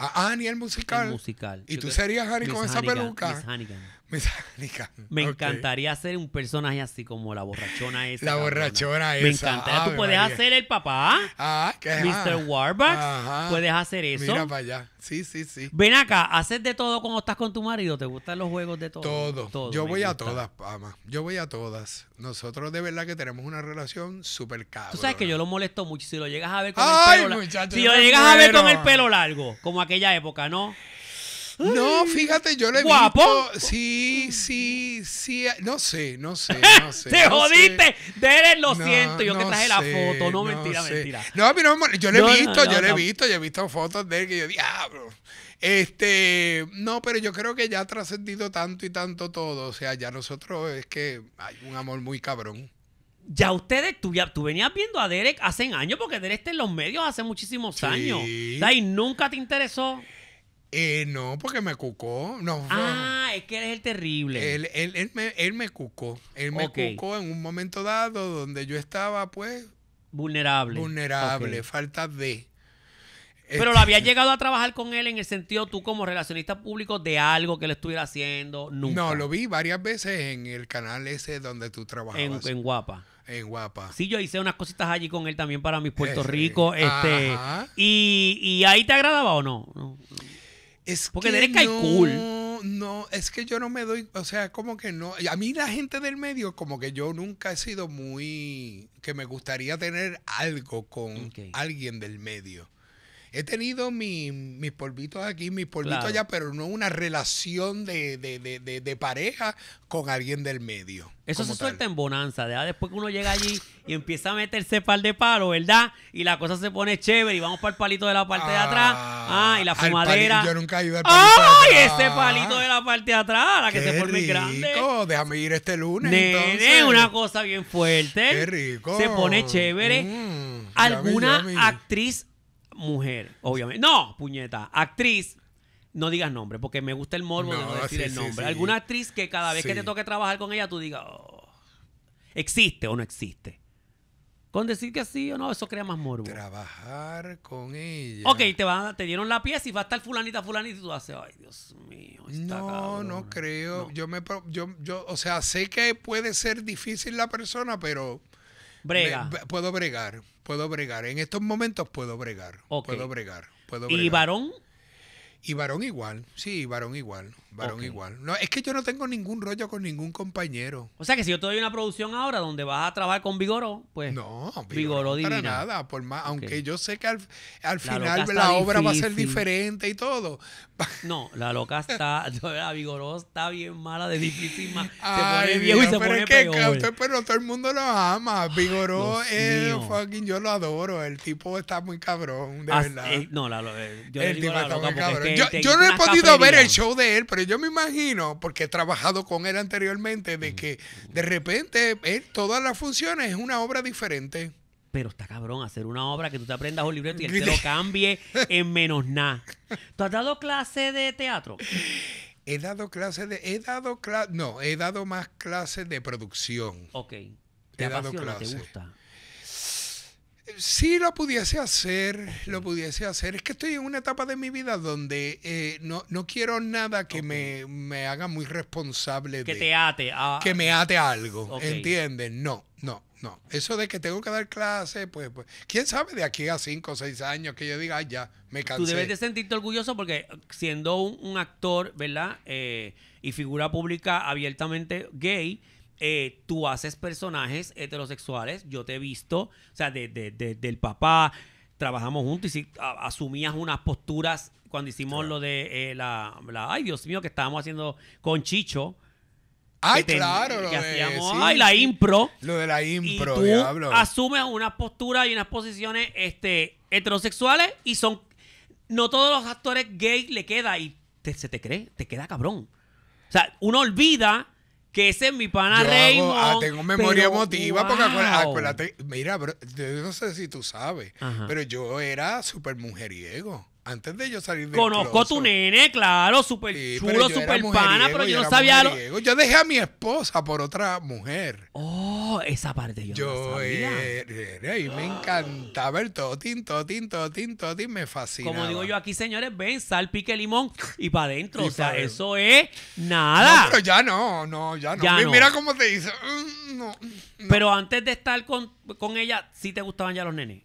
a Annie el musical. El musical. Y Yo tú serías Annie Miss con esa Hannigan, peluca. Miss Hannigan. Me encantaría hacer un personaje así como la borrachona esa. La borrachona esa. Me encantaría. Tú puedes hacer el papá. Ah, ¿qué Mr. Warbucks. Puedes hacer eso. Mira para allá. Sí, sí, sí. Ven acá, haces de todo cuando estás con tu marido. ¿Te gustan los juegos de todo? Todo. Yo voy a todas, Pama. Yo voy a todas. Nosotros de verdad que tenemos una relación súper cara. Tú sabes que yo lo molesto mucho. Si lo llegas a ver con el pelo Si lo llegas a ver con el pelo largo, como aquella época, ¿no? No, fíjate, yo le he ¿Guapo? Sí, sí, sí. No sé, no sé, no sé. ¡Te jodiste! Derek, lo siento. Yo que traje la foto. No, mentira, mentira. No, a mí no Yo le he visto, yo le he visto. Yo he visto fotos de él que yo, diablo. Este, no, pero yo creo que ya ha trascendido tanto y tanto todo. O sea, ya nosotros es que hay un amor muy cabrón ya ustedes, tú, ya, tú venías viendo a Derek hace años, porque Derek está en los medios hace muchísimos años. O y nunca te interesó. Eh, no, porque me cucó. No, ah, es que eres el terrible. Él, él, él, me, él me, cucó. Él me cucó en un momento dado donde yo estaba, pues. Vulnerable. Vulnerable, falta de. Pero lo había este, llegado a trabajar con él en el sentido tú como relacionista público de algo que le estuviera haciendo, nunca. No, lo vi varias veces en el canal ese donde tú trabajas. En, Guapa. En Guapa. Sí, yo hice unas cositas allí con él también para mis Puerto eh, Rico. Eh, este, y, ahí te agradaba o no, no. Es Porque eres no, No, es que yo no me doy, o sea, como que no. A mí la gente del medio, como que yo nunca he sido muy, que me gustaría tener algo con alguien del medio he tenido mis polvitos aquí, mis polvitos allá, pero no una relación de, pareja con alguien del medio. Eso se suelta en bonanza, ¿verdad? Después que uno llega allí y empieza a meterse par de palo, ¿verdad? Y la cosa se pone chévere y vamos para el palito de la parte de ah, atrás. Ah, y la fumadera. Yo nunca he ido al palito ¡Ay, de ese palito de la parte de atrás! La que se forme grande. Déjame ir este lunes. Nene, una cosa bien fuerte. Qué rico. Se pone chévere. Mm, ¿Alguna actriz mujer, obviamente. No, puñeta, actriz. No digas nombre, porque me gusta el morbo de no decir el nombre. Alguna actriz que cada vez que te toque trabajar con ella, tú digas, oh, ¿existe o no existe? Con decir que sí o no, eso crea más morbo. Trabajar con ella. Ok, te, te dieron la pieza y va a estar fulanita, fulanita, y tú haces, ay, Dios mío. Está no, no creo. Yo me, yo, yo, o sea, sé que puede ser difícil la persona, pero Brega. puedo bregar, puedo bregar. En estos momentos puedo bregar. Puedo bregar, puedo bregar. ¿Y varón? Y varón igual, sí, varón igual, varón igual. No, es que yo no tengo ningún rollo con ningún compañero. O sea que si yo te doy una producción ahora donde vas a trabajar con Vigoró, pues. No, Vigoró, para nada, por más, aunque yo sé que al, final la obra va a ser diferente y todo. No, la loca está, la Vigoró está bien mala de difícil más. se pone viejo y se pero pone es que, pero todo el mundo lo ama. Vigoró es fucking, yo lo adoro. El tipo está muy cabrón, de ah, verdad. Eh, no, la, eh, yo el digo está muy cabrón yo, no he podido ver el show de él, pero yo me imagino, porque he trabajado con él anteriormente, de mm. que de repente él, todas las funciones es una obra diferente. Pero está cabrón hacer una obra que tú te aprendas un libreto y él se lo cambie en menos nada. ¿Tú has dado clase de teatro? He dado clases de. He dado cla no, he dado más clases de producción. Ok. ¿Te he dado clases. ¿Te gusta? Si lo pudiese hacer, lo pudiese hacer. Es que estoy en una etapa de mi vida donde eh, no, no, quiero nada que me, haga muy responsable. Que de, te ate a... Que me ate algo, ¿entiendes? No, no, no. Eso de que tengo que dar clase, pues, pues quién sabe de aquí a cinco o seis años que yo diga, ya, me cansé. Tú debes de sentirte orgulloso porque siendo un, actor, ¿verdad? Eh, y figura pública abiertamente gay eh, tú haces personajes heterosexuales, yo te he visto, o sea, del papá, trabajamos juntos y asumías unas posturas cuando hicimos lo de eh, la, ay Dios mío, que estábamos haciendo con Chicho. Ay, claro, ay, la impro. Lo de la impro, y tú Asumes unas posturas y unas posiciones este, heterosexuales y son. No todos los actores gay le queda y se te cree, te queda cabrón. O sea, uno olvida que ese es mi pana ah, rey. tengo memoria emotiva porque acuérdate, mira, bro, no sé si tú sabes, pero yo era súper mujeriego antes de yo salir de Conozco tu nene, claro, súper chulo, súper pana, pero yo no sabía lo... Yo dejé a mi esposa por otra mujer. Oh, esa parte yo, yo no sabía. Eh, eh, eh, y me encantaba el totín, totín, totín, totín, me fascina. Como digo yo aquí, señores, ven, sal, pique limón y para adentro. o sea, eso es nada. pero ya no, no, ya no. mira, cómo te dice. Mm, mm, no, Pero antes de estar con, con ella, ¿sí te gustaban ya los nenes?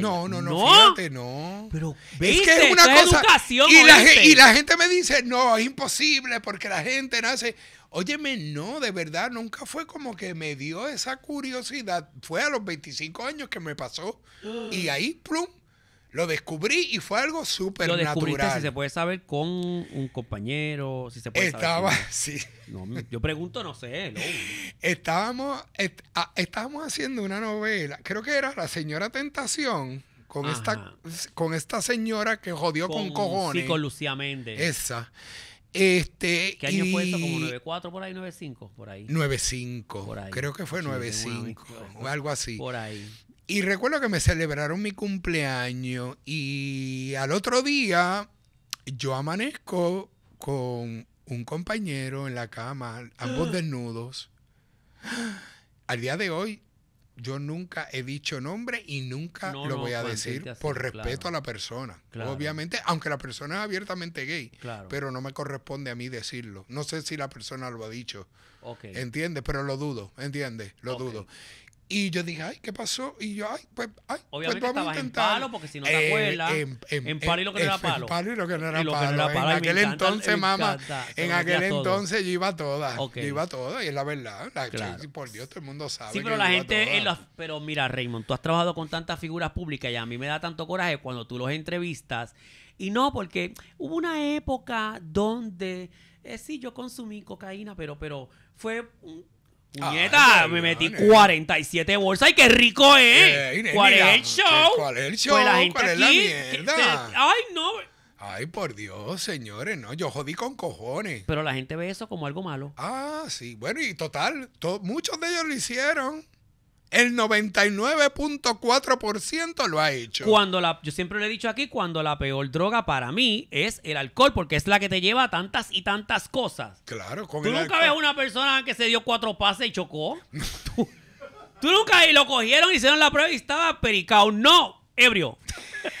No, no, no, Fíjate, no. Pero es que es una cosa. Educación, y, la, y la gente me dice, no, es imposible porque la gente nace. Óyeme, no, de verdad, nunca fue como que me dio esa curiosidad. Fue a los 25 años que me pasó. Y ahí, plum, lo descubrí y fue algo súper natural. Lo descubriste si se puede saber con un compañero, si se puede Estaba, saber. sí. yo pregunto, no sé. Ah, estábamos, haciendo una novela, creo que era La Señora Tentación, con, esta, con esta señora que jodió con, con cojones. Sí, con Lucía Méndez. Esa. Este, ¿Qué año fue esto? ¿Como 94 por ahí, 95? Por ahí. 95. 5 Creo que fue 9 95 o algo así. Por ahí. Y recuerdo que me celebraron mi cumpleaños y al otro día yo amanezco con un compañero en la cama, ambos ah. desnudos. Al día de hoy yo nunca he dicho nombre y nunca lo voy a decir por respeto a la persona. Obviamente, aunque la persona es abiertamente gay, pero no me corresponde a mí decirlo. No sé si la persona lo ha dicho. Okay. ¿Entiendes? Pero lo dudo, ¿entiendes? Lo dudo. Y yo dije, ay, ¿qué pasó? Y yo, ay, pues, ay, pues vamos a intentar. en palo, porque si no te eh, en, en, palo y lo que no era palo. En palo y lo que no era, palo. En aquel entonces, mamá, en aquel entonces yo iba a todas. Yo iba a todas, y es la verdad. La, por Dios, todo el mundo sabe. Sí, pero la gente. pero mira, Raymond, tú has trabajado con tantas figuras públicas y a mí me da tanto coraje cuando tú los entrevistas. Y no, porque hubo una época donde. Eh, sí, yo consumí cocaína, pero, pero fue. Un, nieta ah, me metí 47 bolsas y qué rico es. Eh, ¿Cuál es el show? ¿Cuál es el pues show? ¿Cuál es la mierda? ay, no. Ay, por Dios, señores, no, yo jodí con cojones. Pero la gente ve eso como algo malo. Ah, sí, bueno, y total, muchos de ellos lo hicieron. El 99.4% lo ha hecho. Cuando la, yo siempre le he dicho aquí, cuando la peor droga para mí es el alcohol, porque es la que te lleva a tantas y tantas cosas. Claro, con ¿Tú nunca ves una persona que se dio cuatro pases y chocó? ¿Tú, nunca y lo cogieron, hicieron la prueba y estaba pericao. No, ebrio.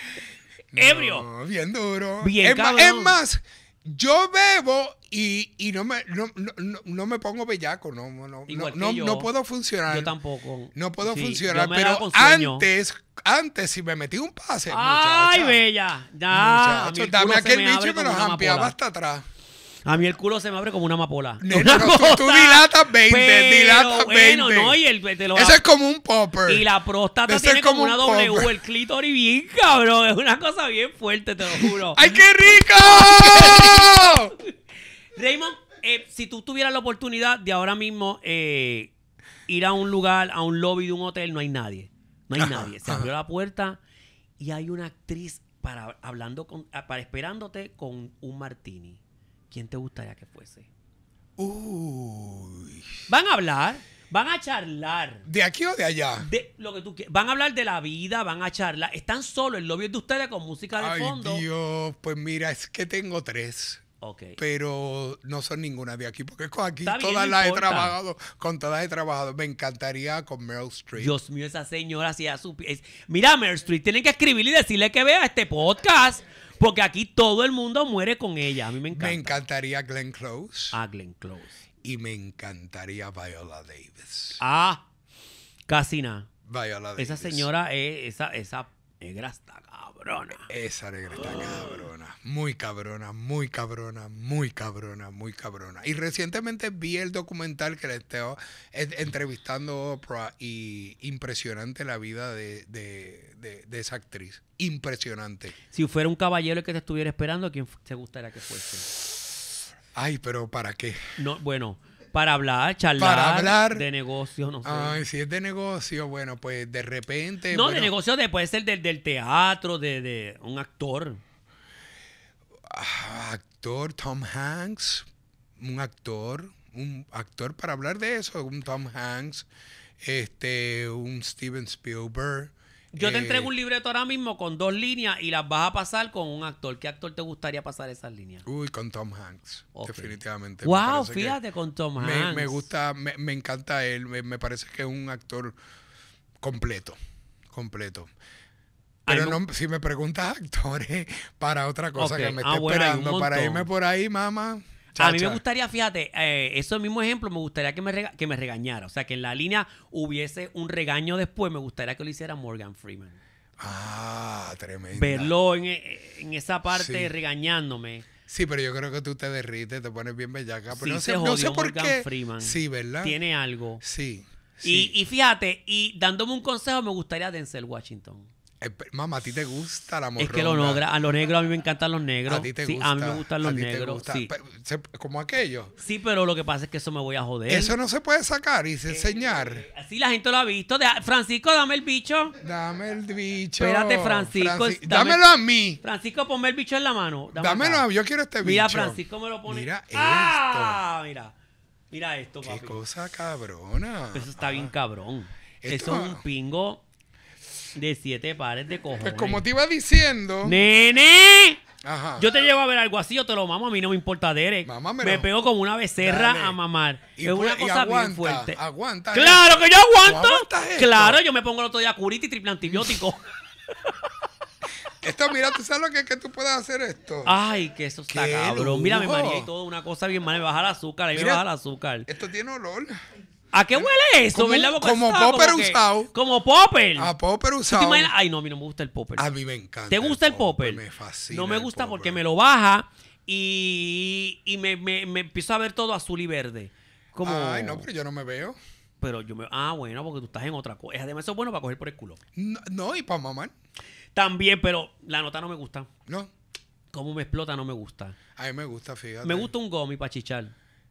ebrio. bien duro. Bien es más, yo bebo y, y no, me, no, no, no, me pongo bellaco, no, no, no, no, puedo funcionar. Yo tampoco. No puedo funcionar, pero antes, antes si me metí un pase. ¡Ay, bella! Ya. Muchacho, dame aquel bicho y me lo ampeaba hasta atrás. A mí el culo se me abre como una amapola. no, tú, dilatas 20, dilatas 20. Bueno, no, y el, te lo Eso es como un popper. Y la próstata ese tiene como, una W, el clítoris bien cabrón. Es una cosa bien fuerte, te lo juro. ¡Ay, rico! ¡Qué rico! Raymond, eh, si tú tuvieras la oportunidad de ahora mismo eh, ir a un lugar, a un lobby de un hotel, no hay nadie. No hay nadie. Se abrió la puerta y hay una actriz para, hablando ah, para esperándote con un martini. ¿Quién te gustaría que fuese? Uy. Van a hablar. Van a charlar. ¿De aquí o de allá? De lo que tú Van a hablar de la vida, van a charlar. Están solos el lobby de ustedes con música de Ay, fondo. Dios, pues mira, es que tengo tres. Pero no son ninguna de aquí, porque con aquí todas las he trabajado, con todas he trabajado. Me encantaría con Meryl Streep. Dios mío, esa señora si su pie. Mira, Meryl Streep, tienen que escribirle y decirle que vea este podcast, porque aquí todo el mundo muere con ella. A mí me encanta. Me encantaría Glenn Close. Ah, Glenn Close. Y me encantaría Viola Davis. Ah, casi Viola Davis. Esa señora es, esa, esa Grastaga. Esa negra está cabrona, muy cabrona, muy cabrona, muy cabrona, muy cabrona. Y recientemente vi el documental que le estoy entrevistando Oprah y impresionante la vida de, esa actriz. Impresionante. Si fuera un caballero que te estuviera esperando, ¿a ¿quién te gustaría que fuese? Ay, pero ¿para qué? No, bueno. Para hablar, charlar. De negocio, no sé. Ay, si es de negocio, bueno, pues de repente. No, de negocio después puede ser del, del teatro, de, de un actor. Ah, actor Tom Hanks, un actor, un actor para hablar de eso, un Tom Hanks, este, un Steven Spielberg, yo te entrego eh, un libreto ahora mismo con dos líneas y las vas a pasar con un actor. ¿Qué actor te gustaría pasar esas líneas? Uy, con Tom Hanks, definitivamente. Wow, fíjate con Tom Hanks. Me gusta, me, encanta él, me, parece que es un actor completo, completo. Pero no, si me preguntas actores para otra cosa que me ah, esté esperando, para irme por ahí, mamá. A mí me gustaría, fíjate, eh, eso mismo ejemplo, me gustaría que me, que me regañara. O sea, que en la línea hubiese un regaño después, me gustaría que lo hiciera Morgan Freeman. Ah, tremendo. Verlo e, en, esa parte regañándome. Sí, pero yo creo que tú te derrites, te pones bien bellaca. Pero sí, no, sé, no sé por Morgan qué. Freeman. Sí, ¿verdad? Tiene algo. Sí. Y, y fíjate, y dándome un consejo, me gustaría Denzel Washington. Mamá, ¿a ti te gusta la morronga? Es que lo, logra a los negros a mí me encantan los negros. A ti te gusta. A mí me gustan los negros. Sí. Como aquello. Sí, pero lo que pasa es que eso me voy a joder. Eso no se puede sacar y se eh, enseñar. así la gente lo ha visto. Francisco, dame el bicho. Dame el bicho. Espérate, Francisco. dámelo a mí. Francisco, ponme el bicho en la mano. dámelo a mí. Yo quiero este bicho. Mira, Francisco me lo pone. Mira ah, mira. Mira esto, papi. Qué cosa cabrona. Eso está bien ah. cabrón. eso es un pingo de siete pares de cojones. Pues como te iba diciendo. ¡Nene! Ajá. Yo te llevo a ver algo así, yo te lo mamo, a mí no me importa, Derek. Mámamelo. Me pego como una becerra a mamar. es una pues, cosa bien fuerte. Aguanta. Claro que yo aguanto. Claro, yo me pongo el otro día curita y triple antibiótico. Esto, mira, tú sabes lo que es que tú puedes hacer esto. Ay, que eso está cabrón. Mira, me maría y todo, una cosa bien mala Me baja el azúcar, ahí me baja el azúcar. Esto tiene olor. ¿A qué huele eso? Como, ¿verdad? como popper usado. Como popper. A ah, popper usado. Ay, no, a mí no me gusta el popper. A mí me encanta. ¿Te gusta el popper? Me fascina. No me gusta porque me lo baja y, y me, me, empiezo a ver todo azul y verde. Ay, no, pero yo no me veo. Pero yo me. Ah, bueno, porque tú estás en otra cosa. Eh, además, eso es bueno para coger por el culo. No, y para mamar. También, pero la nota no me gusta. No. Como me explota no me gusta. A mí me gusta, fíjate. Me gusta un gomi para chichar.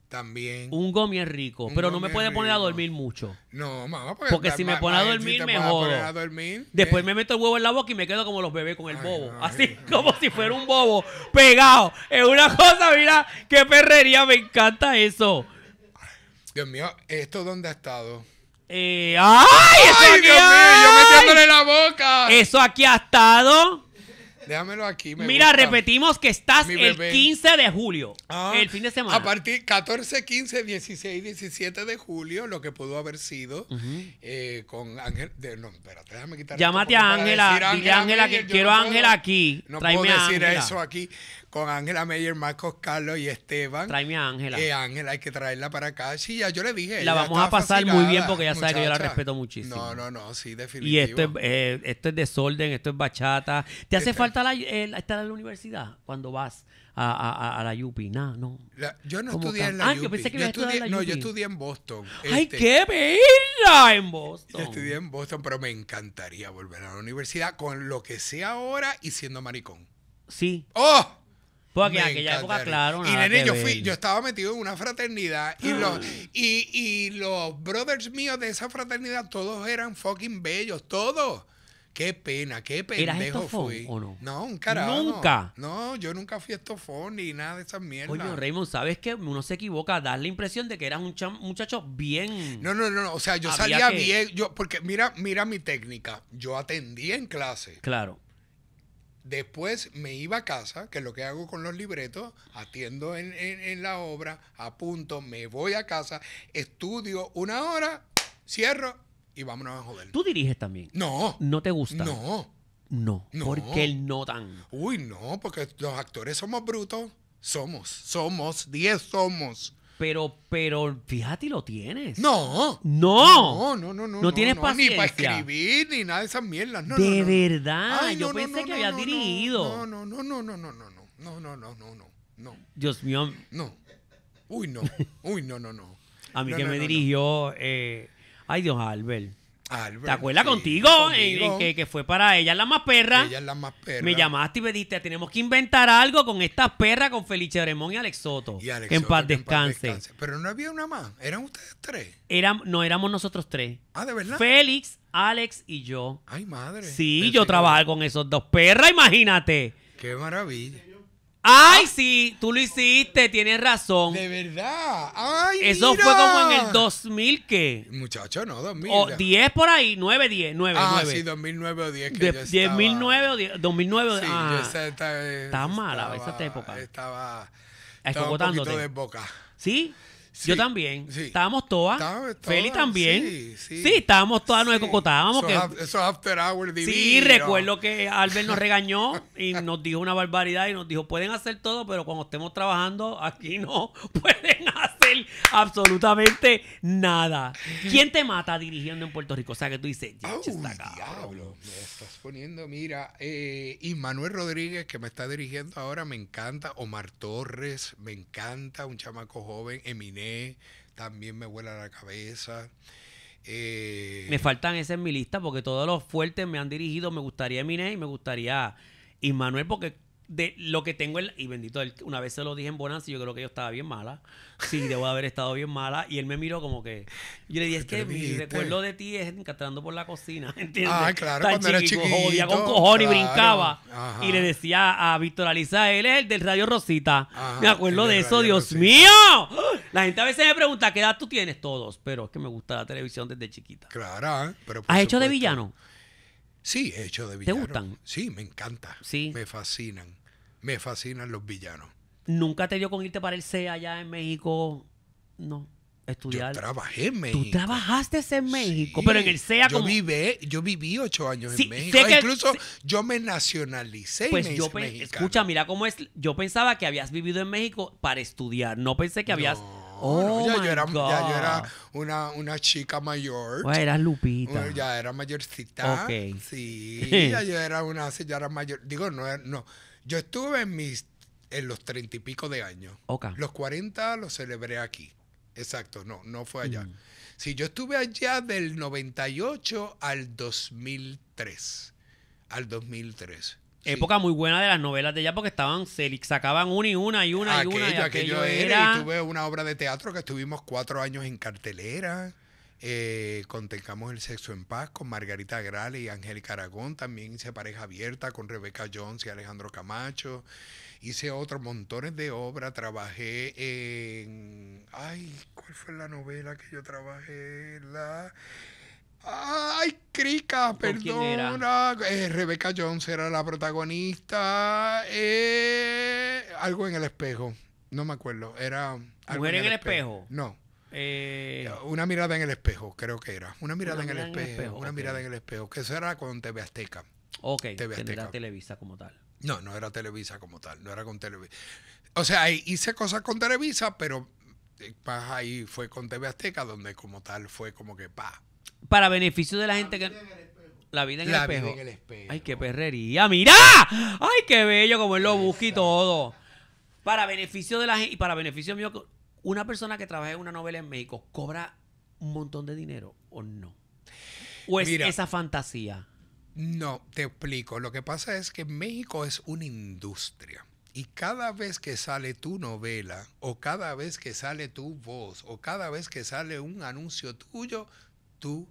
También. Un gomi es rico, pero no me puede poner a dormir mucho. No, mamá, porque, porque si me pone a dormir, me Después me meto el huevo en la boca y me quedo como los bebés con el bobo. Así como si fuera un bobo pegado. Es una cosa, mira, qué perrería, me encanta eso. Dios mío, ¿esto dónde ha estado? Eh, ¡Ay! Dios mío! ¡Yo metiéndole la boca! ¿Eso aquí ha estado? Déjamelo aquí. Mira, repetimos que estás el 15 de julio. Ah, el fin de semana. A partir 14, 15, 16, 17 de julio, lo que pudo haber sido eh, con Ángel. no, espérate, déjame quitar. Llámate a Ángela. Ángela que quiero a Ángela aquí. No puedo decir eso aquí con Ángela Meyer, Marcos Carlos y Esteban. Tráeme a Ángela. Ángela, hay que traerla para acá. Sí, ya yo le dije. La vamos a pasar muy bien porque ya sabe que yo la respeto muchísimo. No, no, no, sí, definitivamente. Y esto es, eh, esto es desorden, esto es bachata. ¿Te hace este- falta estar en la universidad cuando vas? A, la UPI? No, no. yo no estudié en la ah, Yo pensé que a estudié, en la No, yo estudié en Boston. ¡Ay, este. qué bella! En Boston. Yo estudié en Boston, pero me encantaría volver a la universidad con lo que sé ahora y siendo maricón. Sí. ¡Oh! aquella época, claro. Y nene, yo, estaba metido en una fraternidad y los, ah. y, los brothers míos de esa fraternidad, todos eran fucking bellos, todos. Qué pena, qué pendejo fui. ¿o no? un carajo. Nunca. No, yo nunca fui estofón ni nada de esas mierdas. oye Raymond, ¿sabes que Uno se equivoca, dar la impresión de que eras un muchacho bien. No, no, no, no, o sea, yo salía bien, yo porque mira, mira mi técnica. Yo atendía en clase. Claro. Después me iba a casa, que es lo que hago con los libretos, atiendo en, la obra, apunto, me voy a casa, estudio una hora, cierro y vámonos a joder. ¿Tú diriges también? No. ¿No te gusta? No. No. no. Porque él no tan. Uy, no, porque los actores somos brutos. Somos, somos, diez somos. Pero, pero, fíjate, lo tienes. No. No. No, no, no. No, no tienes no, paciencia. Ni para escribir, ni nada de esas mierdas. No, de verdad. yo pensé que habías dirigido. No, no, no, no, no, no, no, no. No, no, no, no, no. Dios mío. No. Uy, no. Uy, no, no, no. A mí que me dirigió... Eh, ay, Dios, Albert. ¿Te acuerdas contigo? que, fue para ella la más perra. Ella es más perra. Me llamaste y me diste, tenemos que inventar algo con estas perra con Felice Remón y Alex Soto. en, paz, descanse. Pero no había una más, eran ustedes tres. no, éramos nosotros tres. Ah, de verdad. Félix, Alex y yo. Ay, madre. Sí, yo trabajaba con esos dos perras, imagínate. Qué maravilla. Ay, ah. sí, tú lo hiciste, tienes razón. De verdad. Ay, Eso fue como en el 2000 que. Muchacho, no, 2000. O 10 por ahí, 9, 10, 9. Ah, sí, 2009 o 10. Que de, yo estaba... 2009 o 10, 2009. Sí, ah, yo Estaba mala esa época. Estaba, estaba un poquito de boca. ¿Sí? yo también. Estábamos todas. Feli también. Sí, estábamos todas, nos escocotábamos. Eso, eso after hour divino. Sí, recuerdo que Albert nos regañó y nos dijo una barbaridad y nos dijo, pueden hacer todo, pero cuando estemos trabajando aquí no pueden hacer absolutamente nada. ¿Quién te mata dirigiendo en Puerto Rico? O sea, que tú dices, ya, está me estás poniendo, mira, eh, y Manuel Rodríguez, que me está dirigiendo ahora, me encanta. Omar Torres, me encanta. Un chamaco joven, Eminem también me vuela la cabeza. Eh, me faltan ese en mi lista porque todos los fuertes me han dirigido. Me gustaría Eminé y me gustaría Manuel porque de lo que tengo el, y bendito una vez se lo dije en Bonanza y yo creo que yo estaba bien mala sí debo haber estado bien mala y él me miró como que yo le dije es que mi recuerdo de ti es encastrando por la cocina ¿entiendes? ah claro cuando era chiquito jodía con cojones y brincaba y le decía a Víctor Aliza él es el del Radio Rosita me acuerdo de eso Dios mío la gente a veces me pregunta qué edad tú tienes todos pero es que me gusta la televisión desde chiquita claro ah, pero has hecho de villano Sí, he hecho de villano. ¿Te gustan? Sí, me encanta. Sí. Me fascinan me fascinan los villanos. ¿Nunca te dio con irte para el CEA allá en México? No. Estudiar. Yo trabajé en México. Tú trabajaste en México, pero en el CEA como... Yo, viví, yo viví ocho años en México. Ah, incluso yo me nacionalicé en pues México. me yo Escucha, mira cómo es. Yo pensaba que habías vivido en México para estudiar. No pensé que habías... Oh, ya, yo era, una, chica mayor. O oh, eras Lupita. Oh, ya era mayorcita. Sí, ya yo era una señora mayor. Digo, no, no, yo estuve en mis en los treinta y pico de años. Los cuarenta los celebré aquí. Exacto, no, no fue allá. si mm. Sí, yo estuve allá del 98 al 2003. Al 2003. Época muy buena de las novelas de allá porque estaban, se sacaban una y una y una aquello, y una. aquello, aquello era. era. Y tuve una obra de teatro que estuvimos cuatro años en cartelera. Eh, el sexo en paz con Margarita Grale y Angélica Aragón. También hice pareja abierta con Rebeca Jones y Alejandro Camacho. Hice otros montones de obras. Trabajé en. Ay, ¿cuál fue la novela que yo trabajé? La. Ay, Crica, perdona. Eh, Rebeca Jones era la protagonista. Eh, algo en el espejo. No me acuerdo. Era. en el, espejo? No. Eh, una mirada en el espejo, creo que era. Una mirada, en, el espejo, Una mirada en el espejo. Que eso era con TV Azteca. Ok, TV era Televisa como tal. No, no era Televisa como tal. No era con Televisa. O sea, hice cosas con Televisa, pero eh, pues, ahí fue con TV Azteca, donde como tal fue como que pa. Para beneficio de la, gente que. La vida en, la el, vida espejo. en el espejo. Ay, qué perrería. ¡Mira! ¡Ay, qué bello! Como él lo busca y todo. Para beneficio de la gente y para beneficio mío ¿Una persona que trabaja en una novela en México cobra un montón de dinero o no? ¿O es esa fantasía? No, te explico. Lo que pasa es que México es una industria. Y cada vez que sale tu novela, o cada vez que sale tu voz, o cada vez que sale un anuncio tuyo, tú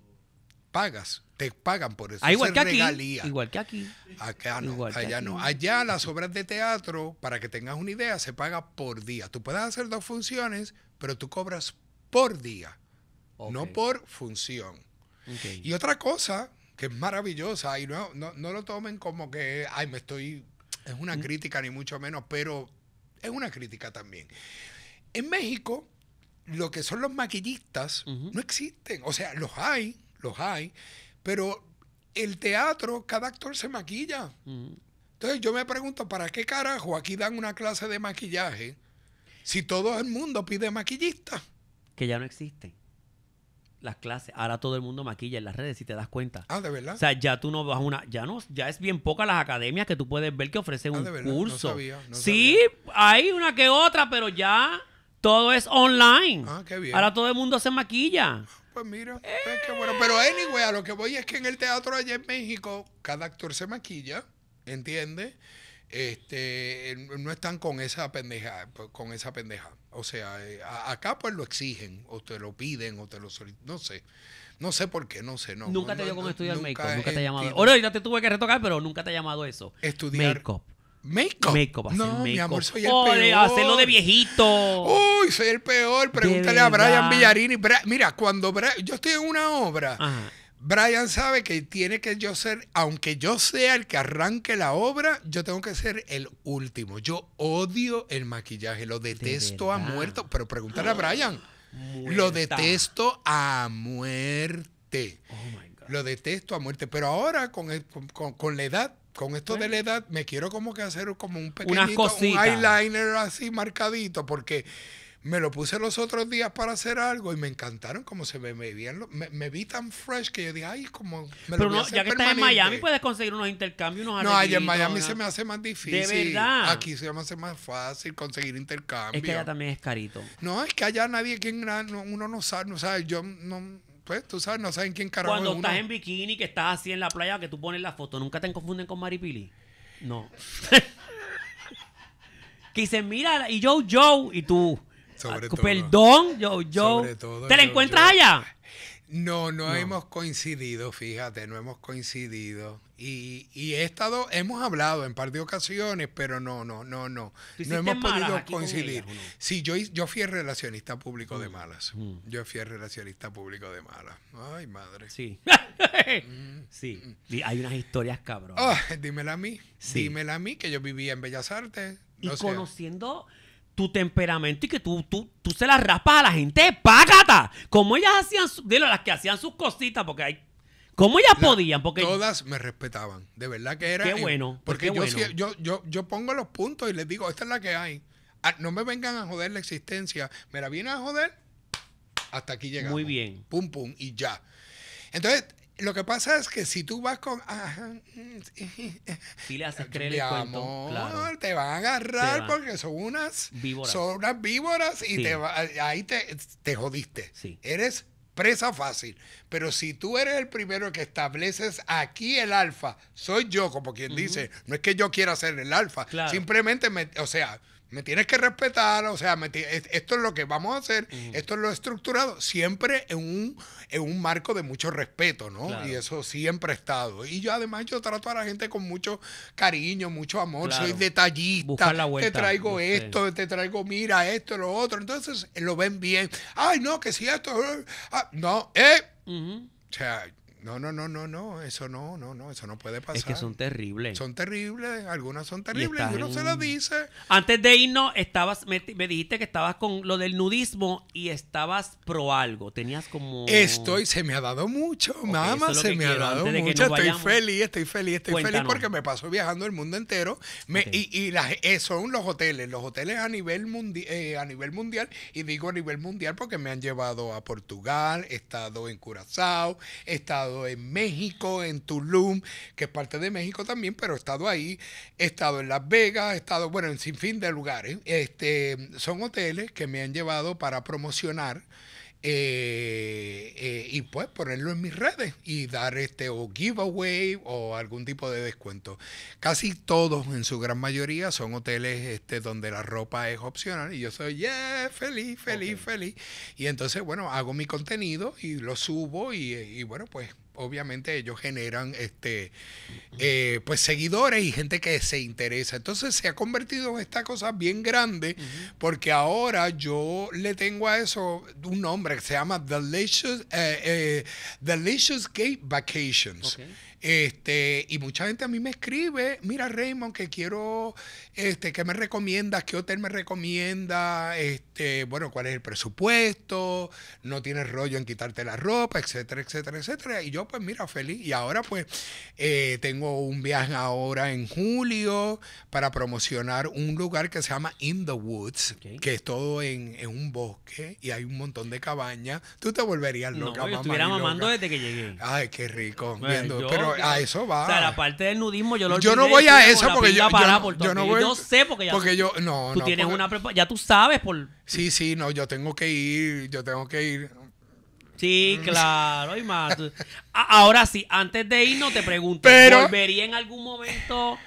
pagas te pagan por eso. Ah, igual, que aquí, igual que aquí. Acá no, allá no. Allá las obras de teatro, para que tengas una idea, se paga por día. Tú puedes hacer dos funciones, pero tú cobras por día, no por función. Y otra cosa que es maravillosa, y no, no, lo tomen como que, ay, me estoy, es una mm. crítica ni mucho menos, pero es una crítica también. En México, lo que son los maquillistas no existen, o sea, los hay, los hay pero el teatro, cada actor se maquilla. Entonces yo me pregunto, ¿para qué carajo aquí dan una clase de maquillaje si todo el mundo pide maquillista? Que ya no existen las clases. Ahora todo el mundo maquilla en las redes, si te das cuenta. Ah, de verdad. O sea, ya tú no vas a una. Ya no, ya es bien poca las academias que tú puedes ver que ofrecen ah, un curso. sí, hay una que otra, pero ya todo es online. Ah, qué bien. Ahora todo el mundo se maquilla pues mira, Pero anyway, a lo que voy es que en el teatro allá en México, cada actor se maquilla, ¿entiendes? Este, no están con esa pendeja, pues, con esa pendeja. O sea, eh, acá pues lo exigen, o te lo piden, o te lo solicitan, no sé. No sé por qué, no sé, no. Nunca te dio no, estudiar Makeup, nunca te ha llamado. Ahorita te tuve que retocar, pero nunca te ha llamado eso. Estudiar make No, mi amor, soy el peor. hacerlo de viejito. Uy, soy el peor. Pregúntale a Brian Villarini. Mira, cuando yo estoy en una obra, Brian sabe que tiene que yo ser, aunque yo sea el que arranque la obra, yo tengo que ser el último. Yo odio el maquillaje, lo detesto a muerto. Pero pregúntale a Brian. Lo detesto a muerte. Oh lo detesto a muerte. Pero ahora, con la edad, con esto pues. de la edad me quiero como que hacer como un pequeñito un eyeliner así marcadito porque me lo puse los otros días para hacer algo y me encantaron como se me, me, me, me vi tan fresh que yo dije, ay, como me lo voy ya que estás en Miami puedes conseguir unos intercambios, unos No, allá en Miami se me hace más difícil. De verdad. Aquí se me hace más fácil conseguir intercambios. Es que allá también es carito. No, es que allá nadie quien uno no sabe, no sea, yo no pues, tú sabes, no saben quién carajo Cuando estás en bikini, que estás así en la playa, que tú pones la foto, ¿nunca te confunden con Maripili? No. que dicen, mira, y Joe Joe, y tú. Ah, perdón, Joe Joe. ¿Te la encuentras allá? No, no, hemos coincidido, fíjate, no hemos coincidido. Y, y, he estado, hemos hablado en par de ocasiones, pero no, no, no, no. No hemos podido coincidir. Si Sí, yo, fui el relacionista público de mm. malas. Mm. Yo fui el relacionista público de malas. Ay, madre. Sí. Mm. Sí. Sí. Hay unas historias cabrón. Ah, dímela a mí. Dímela a mí que yo vivía en Bellas Artes. Y conociendo tu temperamento y que tú, tú, tú se la raspas a la gente ¡págata! Como ellas hacían, dilo, las que hacían sus cositas, porque hay. ¿Cómo ellas podían? Porque todas me respetaban. De verdad que era. Qué bueno. Pues porque yo, yo, yo, pongo los puntos y les digo, esta es la que hay. Ah, no me vengan a joder la existencia. Me la vienen a joder. Hasta aquí llegamos. Muy bien. Pum, pum, y ya. Entonces, lo que pasa es que si tú vas con. Ajá, Te van a agarrar porque son unas. Víboras. Son unas víboras y te ahí te, te jodiste. Eres presa fácil. Pero si tú eres el primero que estableces aquí el alfa, soy yo, como quien dice, no es que yo quiera ser el alfa, simplemente, me, o sea, me tienes que respetar, o sea, esto es lo que vamos a hacer, esto es lo estructurado, siempre en un, en un marco de mucho respeto, ¿no? Y eso siempre ha estado. Y yo además yo trato a la gente con mucho cariño, mucho amor, soy detallista, la te traigo esto, te traigo, mira esto, lo otro, entonces lo ven bien. Ay, no, que si esto, ah, no, eh. O sea, no, no, no, no, no, eso no, no, no, eso no puede pasar. Es que son terribles. Son terribles, algunas son terribles y, uno se las dice. Antes de irnos, estabas, me, dijiste que estabas con lo del nudismo y estabas pro algo, tenías como... Estoy, se me ha dado mucho, mamá, se me ha dado mucho, estoy feliz, estoy feliz, estoy feliz porque me paso viajando el mundo entero me, y, y las, son los hoteles, los hoteles a nivel, mundi eh, a nivel mundial y digo a nivel mundial porque me han llevado a Portugal, he estado en Curazao, he estado estado en México, en Tulum, que es parte de México también, pero he estado ahí, he estado en Las Vegas, he estado, bueno, en sinfín de lugares. Este, son hoteles que me han llevado para promocionar eh, eh, y pues ponerlo en mis redes y dar este o giveaway o algún tipo de descuento. Casi todos, en su gran mayoría, son hoteles este, donde la ropa es opcional y yo soy, yeah, feliz, feliz, feliz. Y entonces, bueno, hago mi contenido y lo subo y bueno, pues obviamente ellos generan este, eh, pues seguidores y gente que se interesa. Entonces se ha convertido en esta cosa bien grande porque ahora yo le tengo a eso un nombre que se llama Delicious, eh, eh Delicious Gate Vacations. Este, y mucha gente a mí me escribe, mira Raymond, que quiero, este, ¿qué me recomiendas? ¿Qué hotel me recomienda? Este, bueno, ¿cuál es el presupuesto? ¿No tienes rollo en quitarte la ropa? Etcétera, etcétera, etcétera. Y yo pues mira, feliz. Y ahora pues eh, tengo un viaje ahora en julio para promocionar un lugar que se llama In the Woods, que es todo en, un bosque y hay un montón de cabañas. Tú te volverías loca. No, yo estuviera mamando desde que llegué. Ay, qué rico. pero a eso va. O sea, la parte del nudismo yo lo Yo no voy a eso porque yo, yo, yo no voy. sé porque ya. yo, no, tú tienes una ya tú sabes por. Sí, sí, no, yo tengo que ir, yo tengo que ir. Sí, mm. claro, y más. Ahora sí, antes de ir no te pregunto, pero, ¿volvería en algún momento?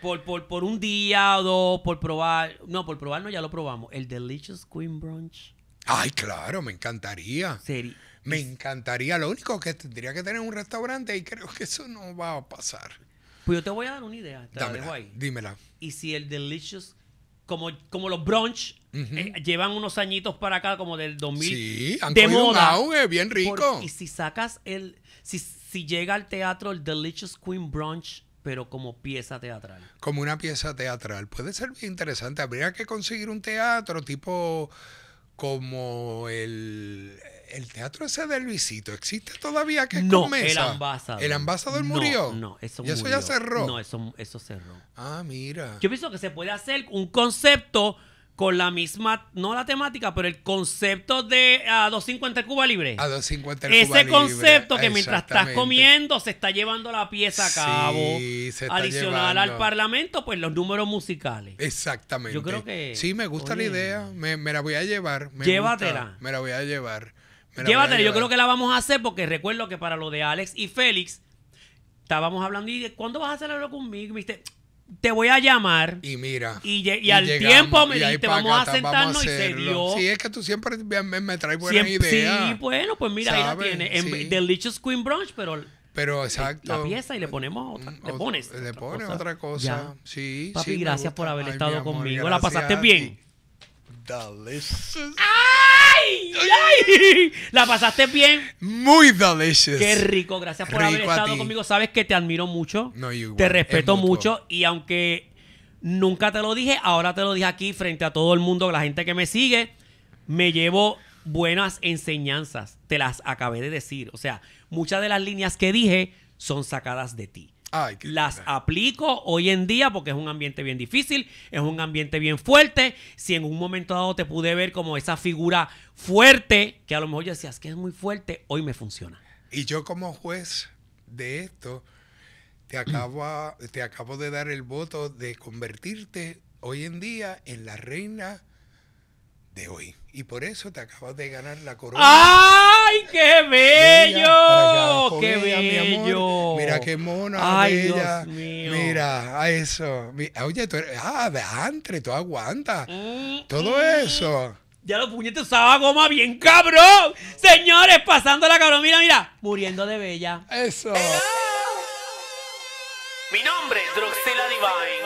Por, por, por, un día o dos, por probar. No, por probar no ya lo probamos. El Delicious Queen Brunch. Ay, claro, me encantaría. Sería. Me encantaría, lo único que tendría que tener un restaurante y creo que eso no va a pasar. Pues yo te voy a dar una idea, te la Dímela. Y si el Delicious, como, como los brunch, eh, llevan unos añitos para acá, como del 2000, sí, de moda. bien rico. y si sacas el, si, si llega al teatro el Delicious Queen Brunch, pero como pieza teatral. Como una pieza teatral. Puede ser bien interesante. Habría que conseguir un teatro tipo como el el teatro ese de Luisito existe todavía que es no, El ambasador. ¿El ambasador murió? No, no eso ¿Y eso ya cerró? No, eso, eso cerró. Ah, mira. Yo pienso que se puede hacer un concepto con la misma, no la temática, pero el concepto de ah, a 250 Cuba Libre. A 250 Cuba Libre. Ese concepto que mientras estás comiendo se está llevando la pieza a cabo. adicional al Parlamento, pues los números musicales. Exactamente. Yo creo que. Sí, me gusta la idea. Me, me, la voy a llevar. llévatela. me la voy a llevar. Llévatela, yo creo que la vamos a hacer porque recuerdo que para lo de Alex y Félix estábamos hablando y dije, ¿cuándo vas a hacer algo conmigo? te voy a llamar. Y mira. Y, al tiempo me dijiste, vamos a sentarnos y se dio. Sí, es que tú siempre me, traes buenas ideas. Sí, bueno, pues mira, ahí la tiene. Delicious Queen Brunch, pero. Pero eh, exacto. La pieza y le ponemos otra. Mm, le pones. le pones otra cosa. Sí, Papi, gracias por haber estado conmigo. La pasaste bien. Delicious. ¡Ah! ¡Ay! ¿La pasaste bien? Muy delicioso Qué rico. Gracias por haber estado conmigo. Sabes que te admiro mucho. No, Te respeto mucho. Y aunque nunca te lo dije, ahora te lo dije aquí frente a todo el mundo, la gente que me sigue, me llevo buenas enseñanzas. Te las acabé de decir. O sea, muchas de las líneas que dije son sacadas de ti las aplico hoy en día porque es un ambiente bien difícil, es un ambiente bien fuerte. Si en un momento dado te pude ver como esa figura fuerte, que a lo mejor ya decías que es muy fuerte, hoy me funciona. Y yo como juez de esto, te acabo, te acabo de dar el voto de convertirte hoy en día en la reina de hoy. Y por eso te acabas de ganar la corona. ¡Ay, qué bello! ¡Qué bello! Mira qué mona, Ay, Dios Mira, a eso. Oye, tú eres, ah, antre, tú aguantas. Mm, Todo mm. eso. Ya los puñetes usaba goma bien cabrón. Señores, pasando la cabrón. Mira, mira. Muriendo de bella. Eso. Mi nombre es Droxila Divine.